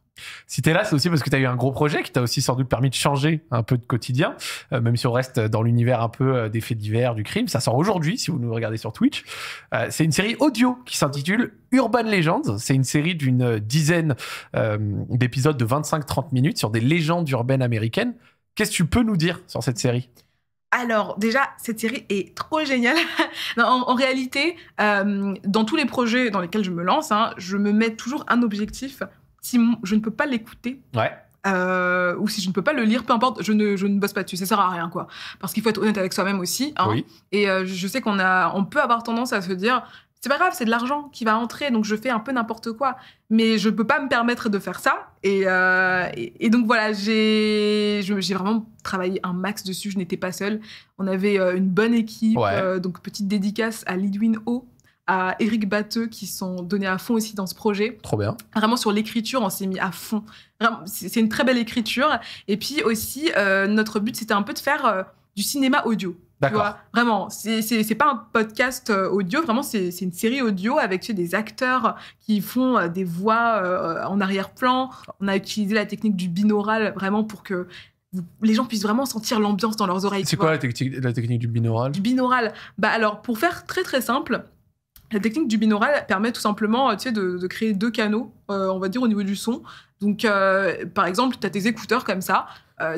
Si t'es là, c'est aussi parce que t'as eu un gros projet qui t'a aussi sans doute permis de changer un peu de quotidien, euh, même si on reste dans l'univers un peu euh, des faits divers, du crime. Ça sort aujourd'hui, si vous nous regardez sur Twitch. Euh, c'est une série audio qui s'intitule Urban Legends. C'est une série d'une dizaine d'épisodes de 25-30 minutes sur des légendes urbaines américaines. Qu'est-ce que tu peux nous dire sur cette série alors, déjà, cette série est trop géniale. en, réalité, dans tous les projets dans lesquels je me lance, hein, je me mets toujours un objectif si je ne peux pas l'écouter, euh, ou si je ne peux pas le lire, peu importe, je ne, je ne bosse pas dessus. Ça sert à rien, quoi. Parce qu'il faut être honnête avec soi-même aussi. Hein. Et euh, je sais qu'on a, on peut avoir tendance à se dire, c'est pas grave, c'est de l'argent qui va entrer, donc je fais un peu n'importe quoi. Mais je peux pas me permettre de faire ça. Et, euh, et, donc voilà, j'ai vraiment travaillé un max dessus. Je n'étais pas seule. On avait une bonne équipe. donc petite dédicace à Lidwin O, à Eric Bateux qui sont donnés à fond aussi dans ce projet. Trop bien. Vraiment sur l'écriture, on s'est mis à fond. C'est une très belle écriture. Et puis aussi, euh, notre but, c'était un peu de faire euh, du cinéma audio. D'accord. Vraiment, c'est pas un podcast euh, audio, vraiment, c'est une série audio avec des acteurs qui font des voix en arrière-plan. On a utilisé la technique du binaural vraiment pour que les gens puissent vraiment sentir l'ambiance dans leurs oreilles. C'est quoi la, la, technique du binaural Du binaural. Bah alors, pour faire très très simple, la technique du binaural permet tout simplement euh, tu sais, de, créer deux canaux, euh, on va dire, au niveau du son. Donc, euh, par exemple, tu as tes écouteurs comme ça.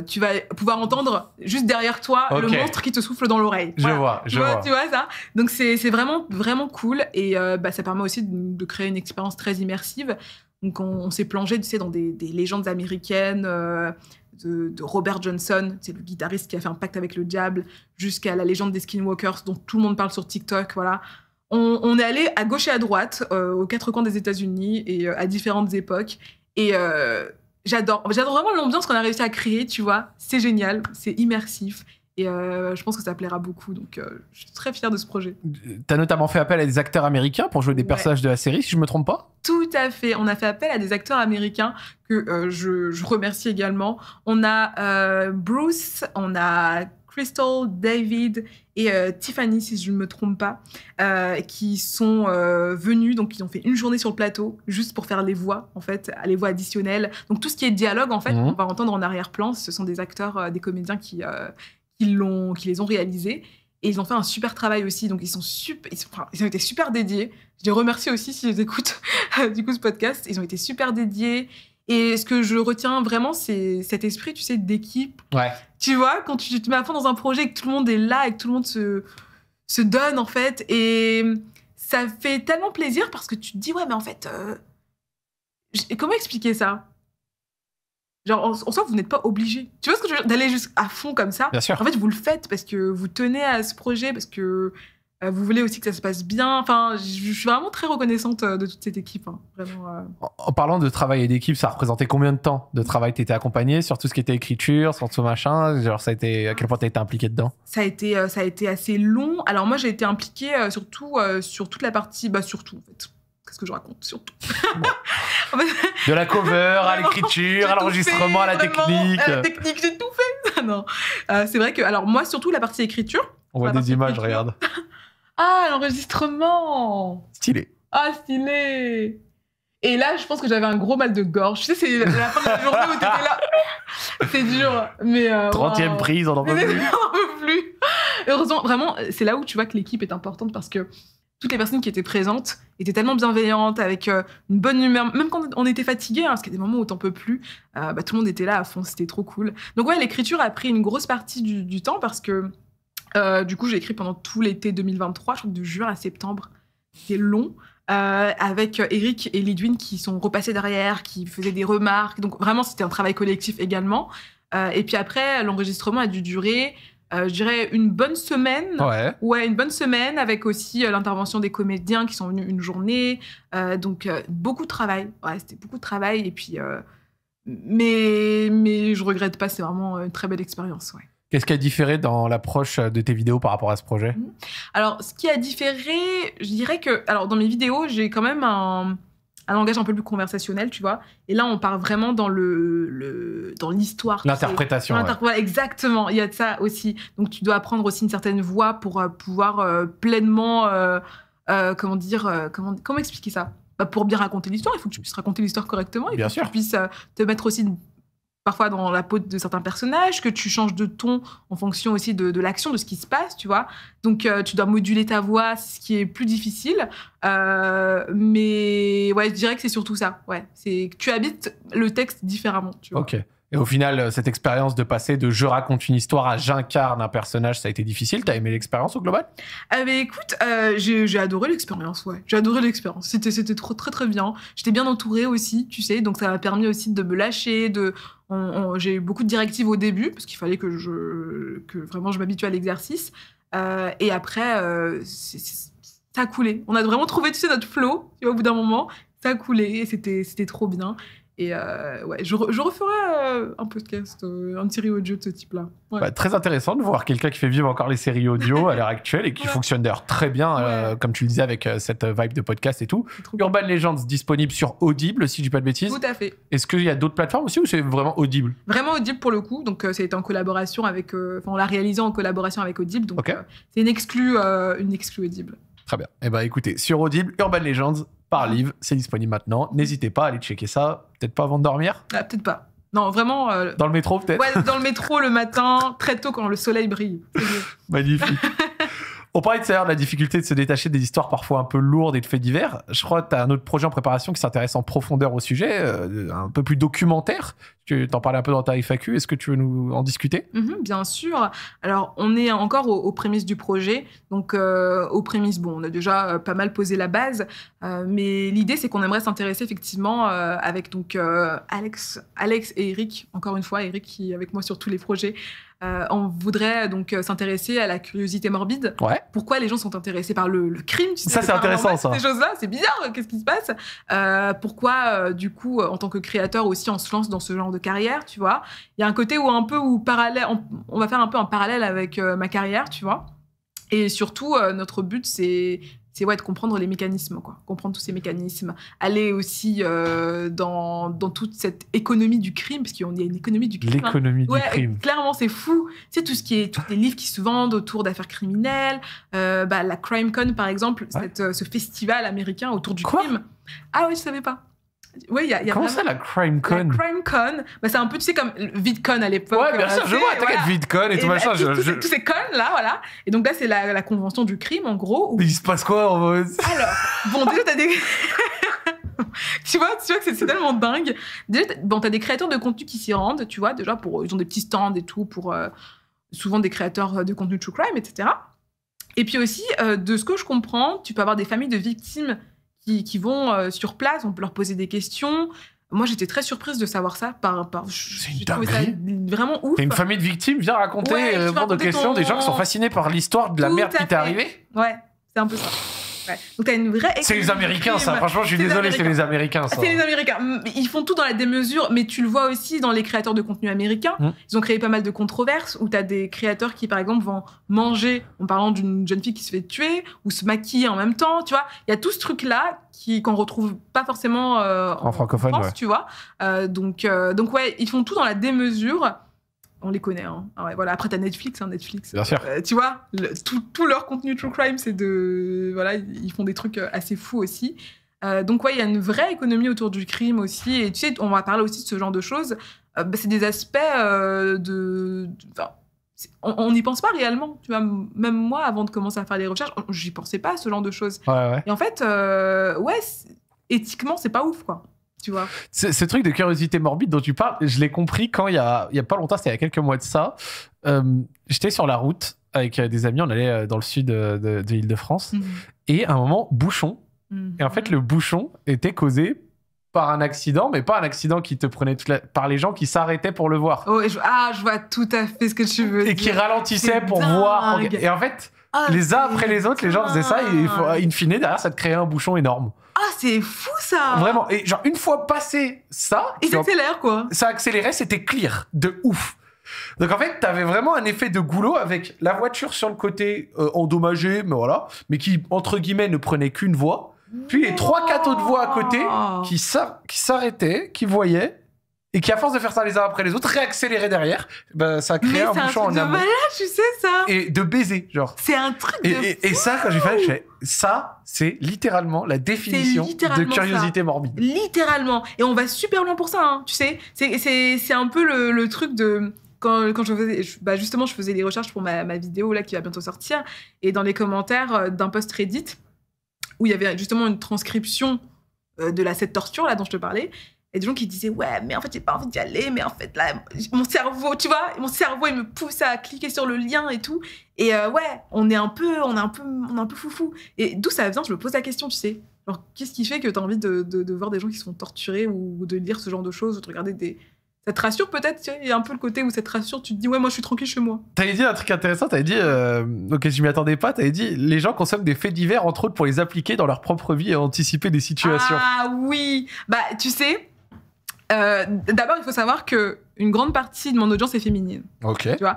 tu vas pouvoir entendre juste derrière toi le monstre qui te souffle dans l'oreille. Je vois, je vois, Tu vois ça Donc c'est vraiment, vraiment cool et bah, ça permet aussi de, créer une expérience très immersive. Donc on, s'est plongé, tu sais, dans des, légendes américaines, de, de, Robert Johnson, c'est le guitariste qui a fait un pacte avec le diable, jusqu'à la légende des Skinwalkers dont tout le monde parle sur TikTok, voilà on, est allé à gauche et à droite, euh, aux quatre coins des États-Unis et euh, à différentes époques. Et euh, j'adore, j'adore vraiment l'ambiance qu'on a réussi à créer, tu vois. C'est génial, c'est immersif. Et je pense que ça plaira beaucoup, donc je suis très fière de ce projet. Tu as notamment fait appel à des acteurs américains pour jouer des personnages de la série, si je ne me trompe pas Tout à fait, on a fait appel à des acteurs américains que je, je, remercie également. On a Bruce, on a Crystal, David et euh, Tiffany, si je ne me trompe pas, euh, qui sont euh, venus, donc ils ont fait une journée sur le plateau juste pour faire les voix, en fait, les voix additionnelles. Donc tout ce qui est dialogue, en fait, mhm. on va entendre en arrière-plan. Ce sont des acteurs, des comédiens qui, qui, l'ont, qui les ont réalisés. Et ils ont fait un super travail aussi, donc ils sont super, ils, ont été super dédiés. Je les remercie aussi s'ils si écoutent du coup ce podcast. Ils ont été super dédiés. Et ce que je retiens vraiment, c'est cet esprit, tu sais, d'équipe. Ouais. Tu vois, quand tu te mets à fond dans un projet que tout le monde est là et que tout le monde se, donne, en fait. Et ça fait tellement plaisir parce que tu te dis, ouais, mais en fait, Et euh, comment expliquer ça Genre, en, soi, vous n'êtes pas obligé. Tu vois ce que je veux dire D'aller jusqu'à fond comme ça. Bien sûr. En fait, vous le faites parce que vous tenez à ce projet, parce que euh, vous voulez aussi que ça se passe bien. Enfin, je suis vraiment très reconnaissante euh, de toute cette équipe. Hein. Vraiment, euh. en, parlant de travail et d'équipe, ça représentait combien de temps de travail tu étais accompagné sur tout ce qui était écriture, sur tout machin Genre, ça a été, à quel point as été impliqué dedans ça a été, ça a été assez long. Alors moi, j'ai été impliquée surtout sur toute la partie, bah surtout en fait. Qu'est-ce que je raconte surtout De la cover à l'écriture, à l'enregistrement, à la technique. la technique, j'ai tout fait. non, c'est vrai que alors moi surtout la partie écriture. On voit des images, regarde. Ah, l'enregistrement Stylé. Ah, stylé Et là, je pense que j'avais un gros mal de gorge. Tu sais, c'est la fin de la journée où t'étais là. C'est dur, mais... 30e euh, prise, on en peut plus. on en peut plus. Heureusement, vraiment, c'est là où tu vois que l'équipe est importante parce que toutes les personnes qui étaient présentes étaient tellement bienveillantes, avec euh, une bonne humeur, même quand on était fatigué, hein, parce qu'il y a des moments où t'en peux plus, euh, bah, tout le monde était là à fond, c'était trop cool. Donc ouais, l'écriture a pris une grosse partie du temps parce que euh, du coup, j'ai écrit pendant tout l'été 2023, je crois que de juin à septembre. C'était long. Euh, avec euh, Eric et Lidwin qui sont repassés derrière, qui faisaient des remarques. Donc vraiment, c'était un travail collectif également. et puis après, l'enregistrement a dû durer, je dirais, une bonne semaine. Ouais. ouais une bonne semaine, avec aussi l'intervention des comédiens qui sont venus une journée. donc beaucoup de travail. Ouais, c'était beaucoup de travail. Et puis, mais, mais je regrette pas, c'est vraiment une très belle expérience. Ouais. Qu'est-ce qui a différé dans l'approche de tes vidéos par rapport à ce projet mhm. Alors, ce qui a différé, je dirais que, alors dans mes vidéos, j'ai quand même un, un langage un peu plus conversationnel, tu vois. Et là, on part vraiment dans le, le dans l'histoire. L'interprétation. exactement. Il y a de ça aussi. Donc, tu dois apprendre aussi une certaine voix pour euh, pouvoir euh, pleinement, euh, comment dire, comment, comment expliquer ça bah, Pour bien raconter l'histoire, il faut que tu puisses raconter l'histoire correctement. et bien sûr. Que tu puisses te mettre aussi parfois dans la peau de certains personnages, que tu changes de ton en fonction aussi de, l'action, de ce qui se passe, tu vois. Donc euh, tu dois moduler ta voix, ce qui est plus difficile. Euh, mais ouais, je dirais que c'est surtout ça. Ouais, c'est que tu habites le texte différemment. Tu vois. Ok. Et au final, euh, cette expérience de passer de je raconte une histoire à j'incarne un personnage, ça a été difficile. T'as aimé l'expérience au global euh, Écoute, euh, j'ai adoré l'expérience, ouais. J'ai adoré l'expérience. C'était trop très très bien. J'étais bien entourée aussi, tu sais, donc ça m'a permis aussi de me lâcher, de j'ai eu beaucoup de directives au début parce qu'il fallait que je que vraiment je m'habitue à l'exercice. et après, ça a coulé. On a vraiment trouvé, tu sais, notre flow. Tu au bout d'un moment, ça a coulé. C'était c'était trop bien. Et euh, ouais, je, referai euh, un podcast, euh, une série audio de ce type-là. Bah, très intéressant de voir quelqu'un qui fait vivre encore les séries audio à l'heure actuelle et qui fonctionne d'ailleurs très bien, comme tu le disais, avec cette vibe de podcast et tout. Urban Legends disponible sur Audible, si je dis pas de bêtises. Tout à fait. Est-ce qu'il y a d'autres plateformes aussi ou c'est vraiment Audible Vraiment Audible pour le coup. Donc, c'est en collaboration avec. Enfin, on l'a réalisé en collaboration avec Audible. Donc, c'est une exclue, une exclue Audible. Très bien. Eh bien, écoutez, sur Audible, Urban Legends, livre. C'est disponible maintenant. N'hésitez pas à aller checker ça. Peut-être pas avant de dormir ah, Peut-être pas. Non, vraiment. Euh, dans le métro, peut-être dans le métro le matin, très tôt quand le soleil brille. Magnifique. On parlait de de la difficulté de se détacher des histoires parfois un peu lourdes et de faits divers. Je crois que tu as un autre projet en préparation qui s'intéresse en profondeur au sujet, euh, un peu plus documentaire. Tu t'en parlais un peu dans ta FAQ. Est-ce que tu veux nous en discuter mhm, Bien sûr. Alors, on est encore aux, prémices du projet. Donc, euh, aux prémices, bon, on a déjà euh, pas mal posé la base. Euh, mais l'idée, c'est qu'on aimerait s'intéresser effectivement avec donc Alex, Alex et Eric. Encore une fois, Eric qui est avec moi sur tous les projets. on voudrait donc s'intéresser à la curiosité morbide. Ouais. Pourquoi les gens sont intéressés par le, crime Ça, c'est intéressant, ça. Ces choses-là, c'est bizarre, qu'est-ce qui se passe Pourquoi, du coup, en tant que créateur aussi, on se lance dans ce genre carrière, tu vois. Il y a un côté où un peu où parallèle, on, va faire un peu en parallèle avec euh, ma carrière, tu vois. Et surtout, euh, notre but, c'est c'est ouais, de comprendre les mécanismes, quoi. comprendre tous ces mécanismes, aller aussi euh, dans, dans, toute cette économie du crime, parce qu'il y a une économie du crime. Hein. L'économie crime. Clairement, c'est fou. C'est tout ce qui est, tous les livres qui se vendent autour d'affaires criminelles, euh, bah, la CrimeCon par exemple, ce festival américain autour du crime. Ah oui, je savais pas. Oui, il y a. Comment ça, la Crime Con La Crime Con, bah, c'est un peu, tu sais, comme VidCon à l'époque. Ouais, bien euh, sûr, je vois, t'inquiète, VidCon et, tout bah, machin. Tous ces, ces cons là, voilà. Et donc là, c'est la, convention du crime, en gros. Mais il se passe quoi en mode Alors, bon, déjà, t'as des. tu vois, tu vois que c'est tellement dingue. Déjà, bon, t'as des créateurs de contenu qui s'y rendent, tu vois, déjà, pour, ils ont des petits stands et tout, pour euh, souvent des créateurs euh, de contenu true crime, etc. Et puis aussi, de ce que je comprends, tu peux avoir des familles de victimes qui, vont euh, sur place, on peut leur poser des questions. Moi, j'étais très surprise de savoir ça. Par, c'est une dinguerie. vraiment ouf. T'es une famille de victimes, viens raconter ouais, euh, de questions des gens qui sont fascinés par l'histoire de la merde qui t'est arrivée. Ouais, c'est un peu ça. C'est les Américains, ça. Franchement, je suis désolé, c'est les Américains. C'est les Américains. Ils font tout dans la démesure, mais tu le vois aussi dans les créateurs de contenu américains. Mm. Ils ont créé pas mal de controverses où t'as des créateurs qui, par exemple, vont manger en parlant d'une jeune fille qui se fait tuer ou se maquiller en même temps. Tu vois, il y a tout ce truc-là qui qu'on retrouve pas forcément euh, en, francophone, tu vois. Euh, donc, euh, donc ouais, ils font tout dans la démesure on les connaît. Hein. Ah voilà. Après, t'as Netflix, hein, Netflix. Bien euh, tu vois, tout, leur contenu true crime, c'est de. Voilà, ils font des trucs euh, assez fous aussi. Euh, donc, ouais, il y a une vraie économie autour du crime aussi. Et tu sais, on va parler aussi de ce genre de choses. Bah, c'est des aspects de. on n'y pense pas réellement. Tu vois, même moi, avant de commencer à faire des recherches, j'y pensais pas à ce genre de choses. Et en fait, ouais, éthiquement, c'est pas ouf, quoi tu vois. Ce, truc de curiosité morbide dont tu parles, je l'ai compris quand il y a, pas longtemps, c'était il y a quelques mois de ça. Euh, j'étais sur la route avec euh, des amis, on allait euh, dans le sud de, l'Île-de-France, mhm. et à un moment, bouchon. Mhm. Et en fait, le bouchon était causé par un accident, mais pas un accident qui te prenait par les gens qui s'arrêtaient pour le voir. Oh, ah, je vois tout à fait ce que tu veux et qui ralentissaient pour voir. Et en fait, ah, les uns après les autres, les gens faisaient ça et in fine, derrière, ça te créait un bouchon énorme. Ah, c'est fou ça Vraiment, et genre une fois passé ça... Et ça accélère quoi Ça accélérait, c'était clear, de ouf. Donc en fait, t'avais vraiment un effet de goulot avec la voiture sur le côté euh, endommagée, mais voilà, mais qui, entre guillemets, ne prenait qu'une voie, puis les trois, quatre autres voix à côté qui s'arrêtaient, qui voyaient, et qui, à force de faire ça les uns après les autres, réaccélérer derrière, bah, ça crée un bouchon en amont. sais ça. Et de baiser, genre. C'est un truc et, de. Et, et ça, quand j'ai fait, ça, c'est littéralement la définition de curiosité morbide. Littéralement. Et on va super loin pour ça, hein, tu sais. C'est un peu le, truc de. Quand, quand, je faisais, bah justement, je faisais des recherches pour ma, ma, vidéo là qui va bientôt sortir, et dans les commentaires euh, d'un post Reddit où il y avait justement une transcription euh, de la cette torture là dont je te parlais, et des gens qui disaient, ouais, mais en fait, j'ai pas envie d'y aller, mais en fait, là, mon cerveau, tu vois, mon cerveau, il me pousse à cliquer sur le lien et tout. Et euh, ouais, on est un peu, on est un peu, on est un peu foufou. Et d'où ça vient, je me pose la question, tu sais. Alors, qu'est-ce qui fait que tu as envie de, de, voir des gens qui sont torturés ou de lire ce genre de choses, ou de regarder des. Ça te rassure peut-être tu sais, Il y a un peu le côté où ça te rassure, tu te dis, ouais, moi je suis tranquille chez moi. T'avais dit un truc intéressant, t'avais dit, euh, ok, je m'y attendais pas, t'avais dit, les gens consomment des faits divers, entre autres, pour les appliquer dans leur propre vie et anticiper des situations. Ah oui Bah, tu sais, euh, d'abord, il faut savoir que une grande partie de mon audience est féminine. Ok. Tu vois.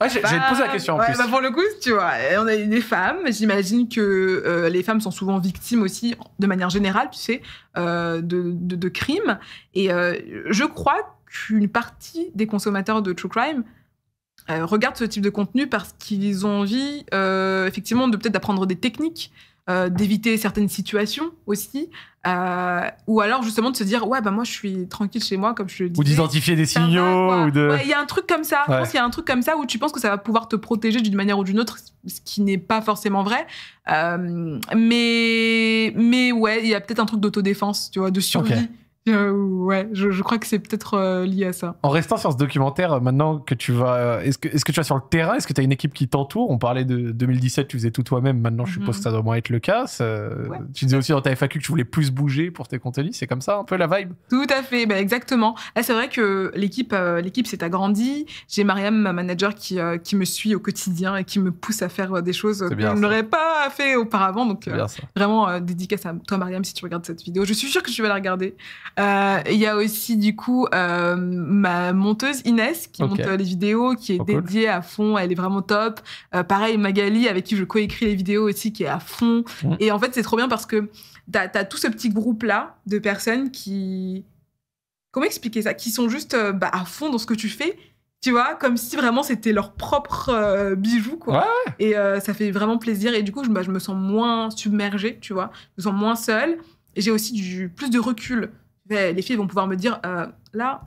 Ah, j'ai posé la question en plus. Bah, pour le coup, tu vois, on a des femmes. J'imagine que euh, les femmes sont souvent victimes aussi, de manière générale, tu sais, euh, de, crimes. Et je crois qu'une partie des consommateurs de true crime regardent ce type de contenu parce qu'ils ont envie, effectivement, de peut-être d'apprendre des techniques euh, d'éviter certaines situations aussi, euh, ou alors justement de se dire ouais bah moi je suis tranquille chez moi comme je le disais. Ou d'identifier des signaux ou de. Il y a un truc comme ça. il qu'il y a un truc comme ça où tu penses que ça va pouvoir te protéger d'une manière ou d'une autre, ce qui n'est pas forcément vrai. Euh, mais mais ouais, il y a peut-être un truc d'autodéfense, tu vois, de survie. Euh, ouais, je, crois que c'est peut-être euh, lié à ça. En restant sur ce documentaire, euh, maintenant que tu vas. Est-ce que, tu vas sur le terrain Est-ce que tu as une équipe qui t'entoure On parlait de 2017, tu faisais tout toi-même. Maintenant, je mhm. suppose que ça doit moins être le cas. tu disais aussi dans ta FAQ que tu voulais plus bouger pour tes contenus. C'est comme ça un peu la vibe Tout à fait, bah, exactement. Ah, c'est vrai que l'équipe l'équipe s'est agrandie. J'ai Mariam, ma manager, qui, qui me suit au quotidien et qui me pousse à faire des choses que je n'aurais pas fait auparavant. Donc, vraiment, dédicace à toi, Mariam, si tu regardes cette vidéo. Je suis sûre que tu vas la regarder. Euh, il y a aussi du coup euh, ma monteuse Inès qui monte les vidéos, qui est dédiée à fond. Elle est vraiment top. Euh, pareil Magali avec qui je coécris les vidéos aussi, qui est à fond. Mm. Et en fait c'est trop bien parce que tu as tout ce petit groupe là de personnes qui comment expliquer ça qui sont juste bah, à fond dans ce que tu fais tu vois comme si vraiment c'était leur propre bijou quoi et ça fait vraiment plaisir et du coup bah, je, me sens moins submergée tu vois je me sens moins seule et j'ai aussi du plus de recul les filles vont pouvoir me dire euh, là,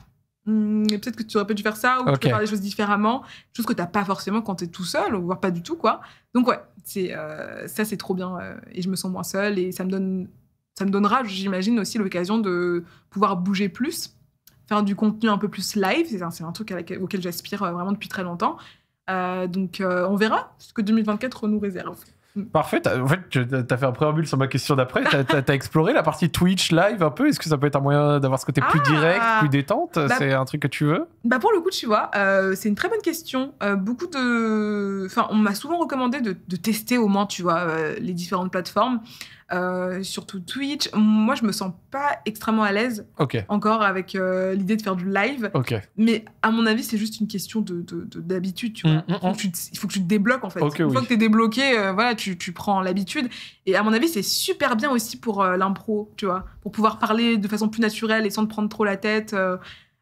hmm, peut-être que tu aurais pas dû faire ça ou faire les choses différemment, chose que tu n'as pas forcément quand tu es tout seul, voire pas du tout. quoi. Donc, ouais, c'est euh, ça, c'est trop bien euh, et je me sens moins seule et ça me donne. Ça me donnera, j'imagine, aussi l'occasion de pouvoir bouger plus, faire du contenu un peu plus live. C'est un, un, truc auquel j'aspire vraiment depuis très longtemps. donc, on verra ce que 2024 nous réserve. Parfait. En fait, tu as fait un préambule sur ma question d'après. Tu as, exploré la partie Twitch live un peu. Est-ce que ça peut être un moyen d'avoir ce côté plus ah direct, plus détente bah, C'est un truc que tu veux Bah pour le coup, tu vois, euh, c'est une très bonne question. Euh, beaucoup de, enfin, on m'a souvent recommandé de, tester au moins, tu vois, euh, les différentes plateformes. Euh, surtout Twitch. Moi, je me sens pas extrêmement à l'aise encore avec euh, l'idée de faire du live. Mais à mon avis, c'est juste une question d'habitude. De, mm, mm, mm. il faut que tu te débloques en fait. une fois que euh, tu es débloqué, voilà, tu, prends l'habitude. Et à mon avis, c'est super bien aussi pour l'impro, tu vois, pour pouvoir parler de façon plus naturelle et sans te prendre trop la tête.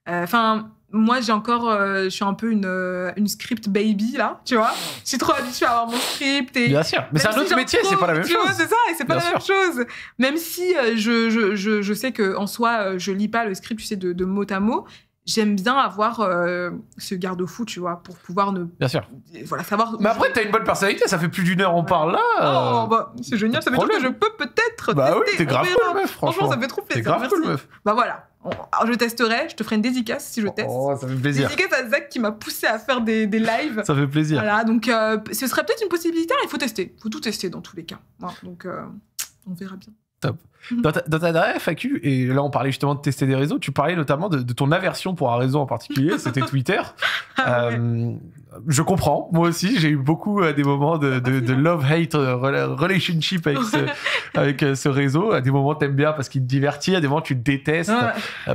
Enfin moi, j'ai encore, euh, je suis un peu une, euh, une script baby là, tu vois. Je suis trop habituée à avoir mon script. Et Bien sûr, mais c'est un autre métier, c'est pas la même chose. C'est ça, et c'est pas la même chose. Même si euh, je, je, je, je, sais que en soi, euh, je lis pas le script, tu sais, de, mot à mot. J'aime bien avoir ce garde-fou, tu vois, pour pouvoir ne. Bien sûr. Voilà, savoir. Mais après, t'as une bonne personnalité, ça fait plus d'une heure on parle là. Oh, bah, c'est génial, ça veut dire que je peux peut-être. Bah oui, t'es grave cool, meuf, franchement. Franchement, ça me fait trop plaisir. T'es grave cool, meuf. Bah voilà. Je testerai, je te ferai une dédicace si je teste. Oh, ça fait plaisir. Dédicace à Zach qui m'a poussé à faire des, des lives. ça fait plaisir. Voilà, donc euh, ce serait peut-être une possibilité, hein, il faut tester. Il faut tout tester dans tous les cas. donc euh, on verra bien. Top. Dans ta, dernière FAQ, et là on parlait justement de tester des réseaux, tu parlais notamment de, de ton aversion pour un réseau en particulier, c'était Twitter. Ah euh, je comprends. Moi aussi, j'ai eu beaucoup euh, des moments de, hein. love-hate euh, relationship avec euh, ce, réseau. À des moments, t'aimes bien parce qu'il te divertit. À des moments, tu te détestes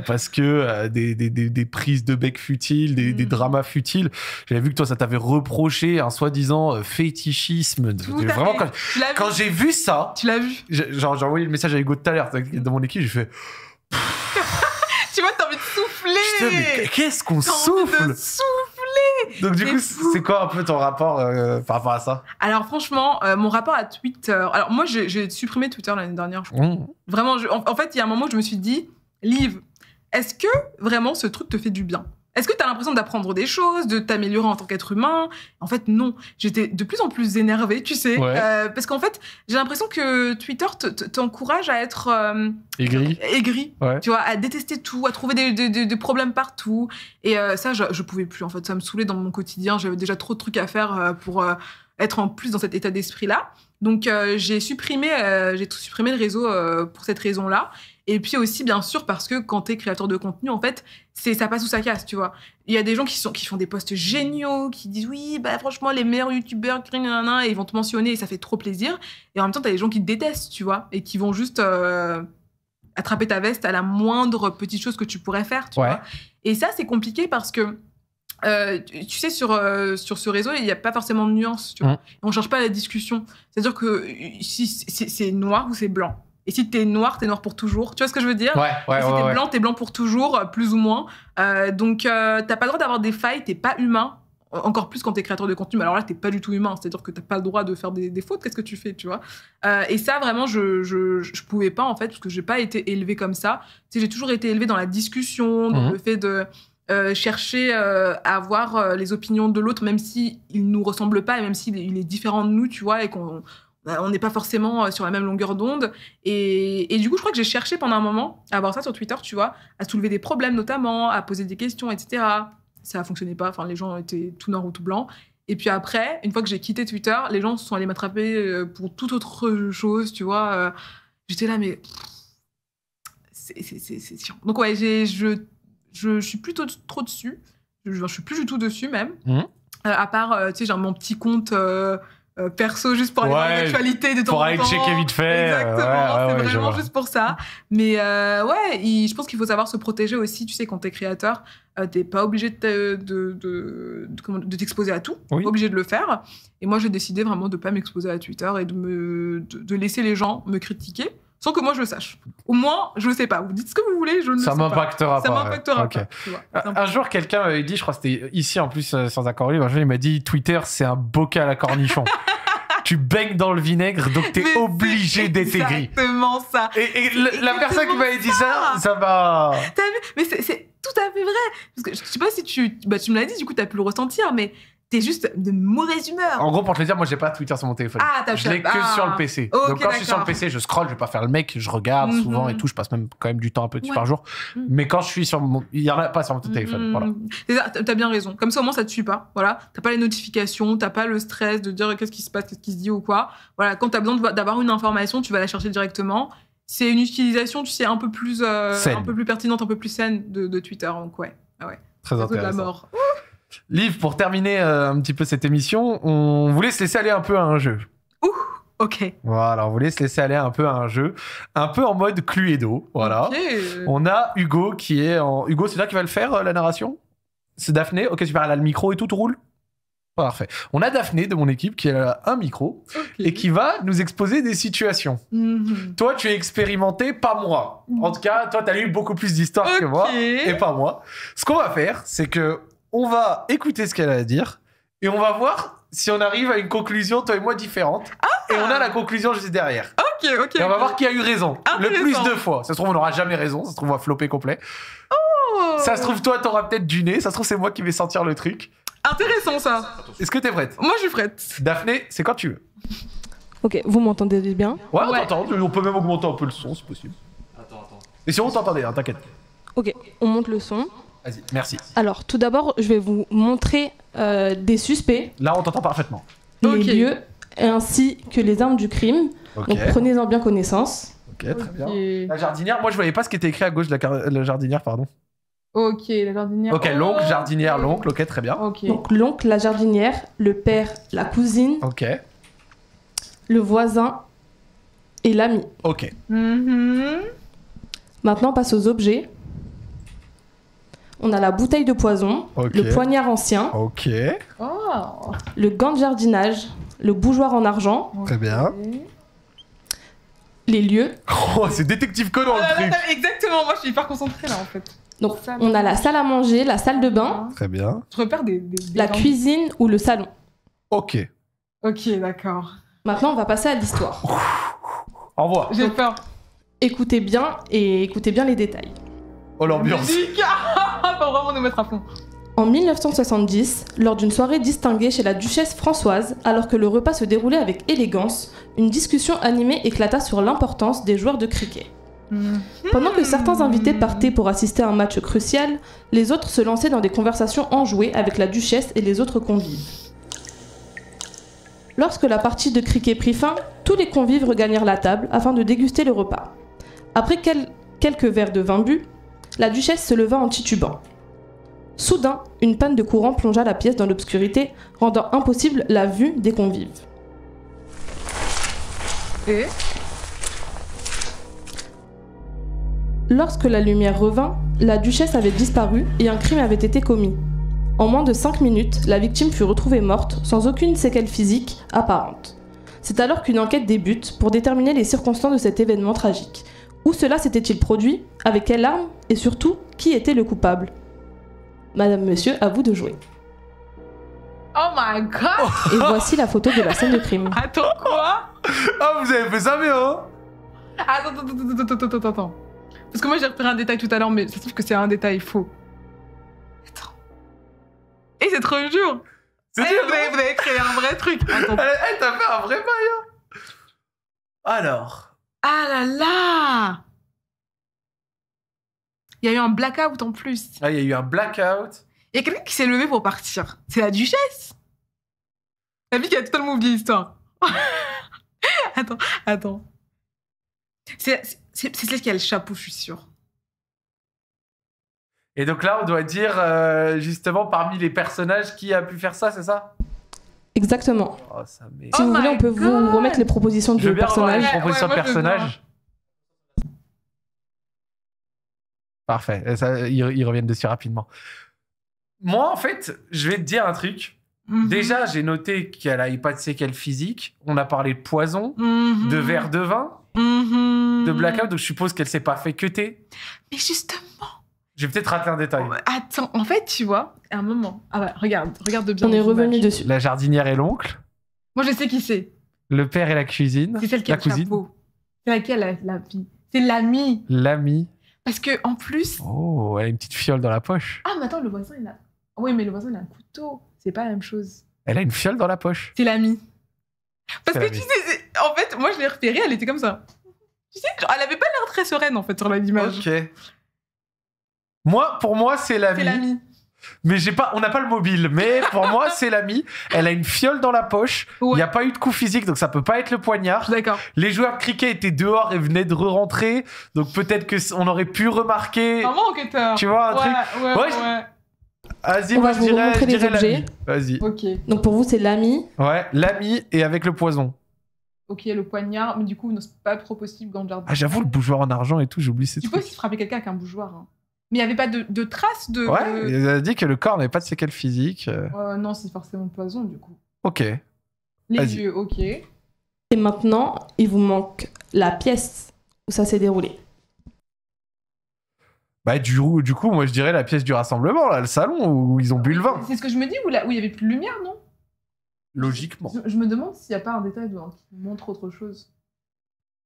parce que des, des, prises de bec futiles, des, mm. dramas futiles. J'avais vu que toi, ça t'avait reproché un soi-disant fétichisme. De, vraiment, quand, quand j'ai vu ça. Tu l'as vu J'ai envoyé le message à Hugo tout à l'heure mm. dans mon équipe. J'ai fait. tu vois, t'as envie de souffler. qu'est-ce qu'on souffle, souffle Donc, du coup, c'est quoi un peu ton rapport euh, par rapport à ça Alors, franchement, euh, mon rapport à Twitter. Alors, moi, j'ai supprimé Twitter l'année dernière. Mmh. Vraiment, en, en, fait, il y a un moment où je me suis dit, Liv, est-ce que vraiment ce truc te fait du bien est-ce que tu as l'impression d'apprendre des choses, de t'améliorer en tant qu'être humain En fait, non. J'étais de plus en plus énervée, tu sais. Euh, parce qu'en fait, j'ai l'impression que Twitter t'encourage à être... Euh, aigri. Aigri, tu vois, à détester tout, à trouver des, problèmes partout. Et euh, ça, je, ne pouvais plus, en fait. Ça me saoulait dans mon quotidien. J'avais déjà trop de trucs à faire pour être en plus dans cet état d'esprit-là. Donc, j'ai supprimé, j'ai supprimé le réseau pour cette raison-là. Et puis aussi, bien sûr, parce que quand t'es créateur de contenu, en fait, c'est ça passe ou ça casse, tu vois. Il y a des gens qui, sont, qui font des posts géniaux, qui disent oui, bah franchement, les meilleurs youtubeurs, et ils vont te mentionner et ça fait trop plaisir. Et en même temps, t'as des gens qui te détestent, tu vois, et qui vont juste euh, attraper ta veste à la moindre petite chose que tu pourrais faire, tu vois. Et ça, c'est compliqué parce que euh, tu sais, sur, euh, sur ce réseau, il n'y a pas forcément de nuances, Tu vois. Mmh. On ne cherche pas la discussion. C'est-à-dire que si c'est noir ou c'est blanc. Et si t'es noir, t'es noir pour toujours. Tu vois ce que je veux dire ouais, ouais, Et si t'es blanc, t'es blanc pour toujours, euh, plus ou moins. Euh, donc, euh, t'as pas le droit d'avoir des failles, t'es pas humain. Encore plus quand t'es créateur de contenu. Mais alors là, t'es pas du tout humain. C'est-à-dire que t'as pas le droit de faire des, fautes. Qu'est-ce que tu fais, tu vois Et ça, vraiment, je, je, pouvais pas, en fait, parce que j'ai pas été élevé comme ça. Tu j'ai toujours été élevé dans la discussion, dans mhm. le fait de... chercher à avoir les opinions de l'autre, même si il nous ressemble pas et même s'il il est différent de nous, tu vois, et qu'on bah, on n'est pas forcément euh, sur la même longueur d'onde. Et, du coup, je crois que j'ai cherché pendant un moment à avoir ça sur Twitter, tu vois, à soulever des problèmes notamment, à poser des questions, etc. Ça fonctionnait pas, enfin, les gens étaient tout noir ou tout blanc. Et puis après, une fois que j'ai quitté Twitter, les gens se sont allés m'attraper euh, pour toute autre chose, tu vois. Euh. J'étais là, mais. C'est chiant. Donc, ouais, je, je, suis plutôt trop dessus. Je, je suis plus du tout dessus, même. Mmh. à part, tu sais, j'ai mon petit compte. Euh, perso juste pour aller ouais, voir l'actualité de temps pour aller checker vite fait euh, exactement c'est vraiment juste pour ça mais euh, ouais je pense qu'il faut savoir se protéger aussi tu sais quand t'es créateur t'es pas obligé de, de, de, t'exposer à tout oui. pas obligé de le faire et moi j'ai décidé vraiment de pas m'exposer à Twitter et de me de, laisser les gens me critiquer sans que moi je le sache. Au moins, je ne sais pas. Vous dites ce que vous voulez, je ne sais pas. Ça m'impactera pas. un jour, quelqu'un m'avait dit, je crois que c'était ici en plus, euh, sans accord libre, il m'a dit Twitter, c'est un bocal à cornichons. tu baignes dans le vinaigre, donc tu es obligé d'être aigri. Exactement ça. Et, la personne qui m'avait dit ça, ça va. Mais c'est tout à fait vrai. Parce que je sais pas si tu, bah, tu me l'as dit, du coup, as pu le ressentir, mais t'es juste de mauvaise humeur. En gros, pour te le dire, moi, j'ai pas Twitter sur mon téléphone. Ah, t'as Je l'ai que ah. sur le PC. Donc, quand je suis sur le PC, je scroll, je vais pas faire le mec, je regarde mhm. souvent et tout. Je passe même quand même du temps un peu dessus par jour. Mhm. Mais quand je suis sur mon. Il y en a pas sur mon téléphone. Mhm. Voilà. T'as bien raison. Comme ça, au moins, ça te suit pas. Voilà. T'as pas les notifications, t'as pas le stress de dire euh, qu'est-ce qui se passe, qu'est-ce qui se dit ou quoi. Voilà. Quand t'as besoin d'avoir une information, tu vas la chercher directement. C'est une utilisation, tu sais, un peu plus, euh, un peu plus pertinente, un peu plus saine de, Twitter. Donc, ouais. Ah ouais. Très intéressant. De la mort. Liv, pour terminer euh, un petit peu cette émission, on voulait se laisser aller un peu à un jeu. Ouh Ok. Voilà, on voulait se laisser aller un peu à un jeu, un peu en mode Cluedo. Voilà. On a Hugo qui est en. Hugo, c'est toi qui va le faire, euh, la narration C'est Daphné Ok, super, elle a le micro et tout, tout roule Parfait. On a Daphné de mon équipe qui a un micro et qui va nous exposer des situations. Mhm. Toi, tu es expérimenté, pas moi. En tout cas, toi, tu as eu beaucoup plus d'histoires que moi et pas moi. Ce qu'on va faire, c'est que on va écouter ce qu'elle a à dire et on va voir si on arrive à une conclusion, toi et moi, différente. Ah et on a la conclusion juste derrière. Ok, ok. Et on va voir qui a eu raison. Ah, le plus de fois. Ça se trouve, on n'aura jamais raison. Ça se trouve, on va flopper complet. Oh. Ça se trouve, toi, t'auras peut-être du nez. Ça se trouve, c'est moi qui vais sentir le truc. Intéressant, ça. Est-ce que t'es prête Moi, je suis prête. Daphné, c'est quand tu veux. Ok, vous m'entendez bien Ouais, on t'entend. On peut même augmenter un peu le son, si possible. Attends, attends. Et si on t'entendait, hein, t'inquiète. Ok, on monte le son merci. Alors, tout d'abord, je vais vous montrer euh, des suspects. Là, on t'entend parfaitement. Les lieux, ainsi que les armes du crime. Donc, prenez-en bien connaissance. Ok, très bien. La jardinière, moi, je voyais pas ce qui était écrit à gauche de la, jardinière, pardon. Ok, la jardinière. Ok, l'oncle, oh. jardinière, l'oncle, ok, très bien. Donc, l'oncle, la jardinière, le père, la cousine. Ok. Le voisin et l'ami. Ok. Mm-hmm. Maintenant, on passe aux objets on a la bouteille de poison, le poignard ancien, oh. le gant de jardinage, le bougeoir en argent. Très bien. Les lieux. Oh, c'est détective Conan le ah, Exactement, moi je suis hyper concentrée là en fait. Donc on a la salle à manger, la salle de bain. Ah. Très la cuisine ou le salon. Ok. Ok, d'accord. Maintenant, on va passer à l'histoire. Au revoir. J'ai peur. Écoutez bien et écoutez bien les détails. Oh l'ambiance ah, En 1970, lors d'une soirée distinguée chez la duchesse Françoise, alors que le repas se déroulait avec élégance, une discussion animée éclata sur l'importance des joueurs de cricket. Mhm. Pendant que certains invités partaient pour assister à un match crucial, les autres se lançaient dans des conversations enjouées avec la duchesse et les autres convives. Lorsque la partie de cricket prit fin, tous les convives regagnèrent la table afin de déguster le repas. Après quelques verres de vin bu, la duchesse se leva en titubant. Soudain, une panne de courant plongea la pièce dans l'obscurité, rendant impossible la vue des convives. Lorsque la lumière revint, la duchesse avait disparu et un crime avait été commis. En moins de 5 minutes, la victime fut retrouvée morte, sans aucune séquelle physique apparente. C'est alors qu'une enquête débute pour déterminer les circonstances de cet événement tragique. Où cela s'était-il produit Avec quelle arme et surtout, qui était le coupable Madame, monsieur, à vous de jouer. Oh my god Et voici la photo de la scène de crime. Attends, quoi Oh, vous avez fait ça, mais oh Attends, attends, attends, attends, attends, attends. Parce que moi, j'ai repéré un détail tout à l'heure, mais ça se trouve que c'est un détail faux. Attends. Et c'est trop dur C'est eh, dur, vous, avez, vous avez créé un vrai truc Attends. Eh, eh, t'a fait un vrai maillot Alors... Ah là là il y a eu un blackout en plus. Ah, il y a eu un blackout. Il y a quelqu'un qui s'est levé pour partir. C'est la duchesse. La vie qui a totalement oublié l'histoire. attends, attends. C'est celle qui a le chapeau, je suis sûre. Et donc là, on doit dire euh, justement parmi les personnages qui a pu faire ça, c'est ça Exactement. Oh, si vous oh voulez, on peut vous remettre les propositions de personnages. Les propositions de personnages. Parfait. Ça, ils, reviennent dessus rapidement. Moi, en fait, je vais te dire un truc. Mhm. Déjà, j'ai noté qu'elle n'a pas de séquelles physiques. On a parlé de poison, mhm. de verre de vin, mhm. de blackout. Donc, je suppose qu'elle s'est pas fait cuter. Mais justement. J'ai peut-être raté un détail. Oh, attends, en fait, tu vois, à un moment. Ah ouais, bah, regarde, regarde de bien. On est revenu dessus. La jardinière et l'oncle. Moi, je sais qui c'est. Le père et la cuisine. C'est celle qui a la le C'est laquelle la, la C'est l'ami. L'ami. Parce que en plus. Oh, elle a une petite fiole dans la poche. Ah, mais attends, le voisin, il a. Oui, mais le voisin, il a un couteau. C'est pas la même chose. Elle a une fiole dans la poche. C'est l'ami. Parce que tu sais, en fait, moi, je l'ai repérée, elle était comme ça. Tu sais, elle avait pas l'air très sereine, en fait, sur l'image. Ok. Moi, pour moi, c'est l'ami. C'est l'ami mais j'ai pas, on n'a pas le mobile. Mais pour moi, c'est l'ami. Elle a une fiole dans la poche. Il y n'y a pas eu de coup physique, donc ça peut pas être le poignard. D'accord. Les joueurs de cricket étaient dehors et venaient de re-rentrer, donc peut-être que on aurait pu remarquer. Un enquêteur. Tu vois un truc. Vas-y, moi je dirais, dirais l'ami. Vas-y. Ok. Donc pour vous, c'est l'ami. Ouais, l'ami et avec le poison. Ok, le poignard, mais du coup, c'est pas trop possible dans Ah, j'avoue, le bougeoir en argent et tout, j'oublie oublié Tu peux aussi frapper quelqu'un avec un bougeoir. Hein. Mais il n'y avait pas de, traces de. Ouais, il a dit que le corps n'avait pas de séquelles physiques. Euh. Euh, non, c'est forcément poison, du coup. Ok. Les yeux, ok. Et maintenant, il vous manque la pièce où ça s'est déroulé. Bah, du, coup, moi je dirais la pièce du rassemblement, là, le salon où ils ont bu le vin. C'est ce que je me dis, où il y avait plus de lumière, non Logiquement. Je, je, me demande s'il n'y a pas un détail qui montre autre chose.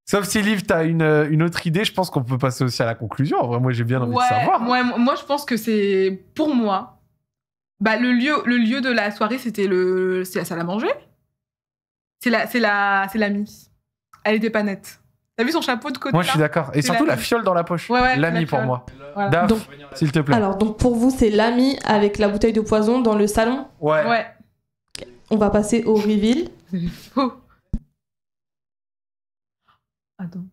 Sauf si Liv, t'as une, euh, une autre idée, je pense qu'on peut passer aussi à la conclusion. moi j'ai bien envie de savoir. moi je pense que c'est pour moi. Bah, le lieu, le lieu de la soirée, c'était le, c'est la salle à manger. C'est la, c'est la, c'est l'ami. Elle était pas nette. T'as vu son chapeau de côté Moi, je suis d'accord. Et surtout la fiole dans la poche. l'ami pour moi. Voilà. s'il te plaît. Alors, donc pour vous, c'est l'ami avec la bouteille de poison dans le salon Ouais. ouais. On va passer au reveal. C'est faux. Attends.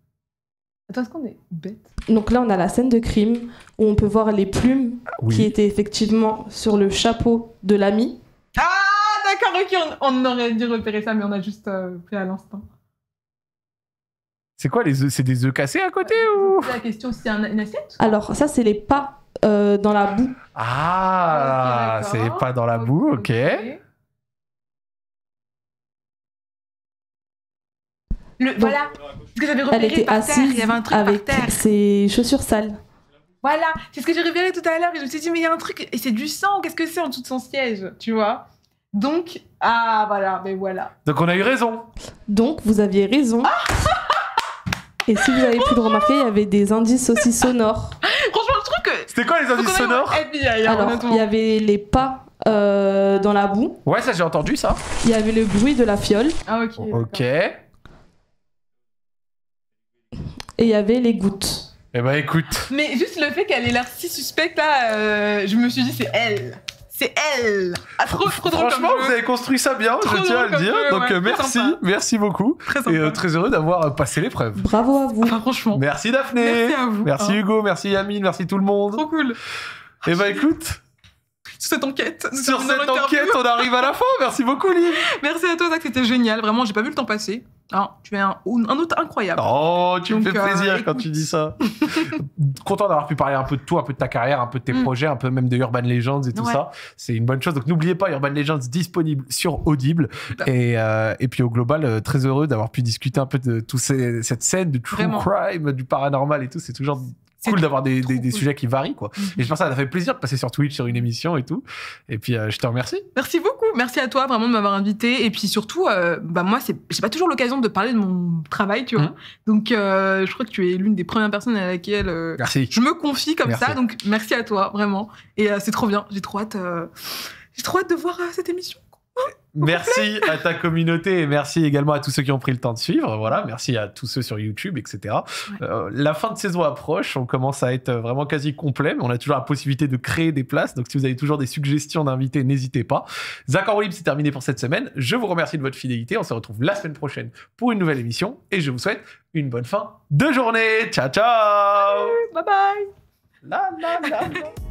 est-ce qu'on est bête Donc là, on a la scène de crime où on peut voir les plumes qui étaient effectivement sur le chapeau de l'ami. Ah, d'accord, ok, on, aurait dû repérer ça, mais on a juste pris euh, à l'instant. C'est quoi les œufs C'est des œufs cassés à côté euh, ou C'est la question, c'est une assiette Alors, ça, c'est les pas euh, dans la boue. Ah, c'est les pas dans la boue, ok. voilà. Ce que j'avais repéré par terre. avait un avec terre. ses chaussures sales. Voilà, c'est ce que j'ai repéré tout à l'heure et je me suis dit mais il y a un truc et c'est du sang. Qu'est-ce que c'est en dessous de son siège, tu vois Donc ah voilà, mais voilà. Donc on a eu raison. Donc vous aviez raison. Ah! et si vous avez pu le remarquer, il y avait des indices aussi sonores. Franchement, je trouve que. C'était quoi les indices sonores hein, Alors, il y avait les pas euh, dans la boue. Ouais, ça j'ai entendu ça. Il y avait le bruit de la fiole. Ah ok. Ok et il y avait les gouttes. Eh ben écoute. Mais juste le fait qu'elle ait l'air si suspecte là, euh, je me suis dit c'est elle. C'est elle. Ah, franchement, vous avez construit ça bien, je tiens à le dire. Donc euh, merci, merci beaucoup. Très et euh, très heureux d'avoir passé l'épreuve. Bravo à vous. Ah, franchement. Merci Daphné. Merci à Merci ah. Hugo, merci Yamine, merci tout le monde. Trop cool. Eh ben écoute sur cette enquête. Sur cette enquête, on arrive à la fin. Merci beaucoup, Liv. Merci à toi, Zach. C'était génial. Vraiment, j'ai pas vu le temps passer tu es un, un autre incroyable. Oh, tu me fais plaisir euh, quand tu dis ça. Content d'avoir pu parler un peu de toi un peu de ta carrière, un peu de tes mm. projets, un peu même de Urban Legends et tout ça. C'est une bonne chose. Donc n'oubliez pas Urban Legends disponible sur Audible. Et, euh, et, puis au global, euh, très heureux d'avoir pu discuter un peu de toute cette scène du true crime, du paranormal et tout. C'est toujours cool d'avoir des, des, des sujets qui varient, quoi. Mm-hmm. Et je pense que ça fait plaisir de passer sur Twitch, sur une émission et tout. Et puis, euh, je te remercie. Merci beaucoup. Merci à toi vraiment de m'avoir invité. Et puis surtout, euh, bah moi, j'ai pas toujours l'occasion de parler de mon travail, tu vois. Mm-hmm. Donc, euh, je crois que tu es l'une des premières personnes à laquelle euh, je me confie comme ça. Donc, merci à toi, vraiment. Et c'est trop bien. J'ai trop hâte. J'ai trop hâte de voir cette émission. Merci à ta communauté et merci également à tous ceux qui ont pris le temps de suivre. Voilà, merci à tous ceux sur YouTube, etc. Euh, la fin de saison approche, on commence à être vraiment quasi complet, mais on a toujours la possibilité de créer des places. Donc si vous avez toujours des suggestions d'invités, n'hésitez pas. Zach c'est terminé pour cette semaine. Je vous remercie de votre fidélité. On se retrouve la semaine prochaine pour une nouvelle émission et je vous souhaite une bonne fin de journée. Ciao, ciao. Salut, bye bye. La, la, la,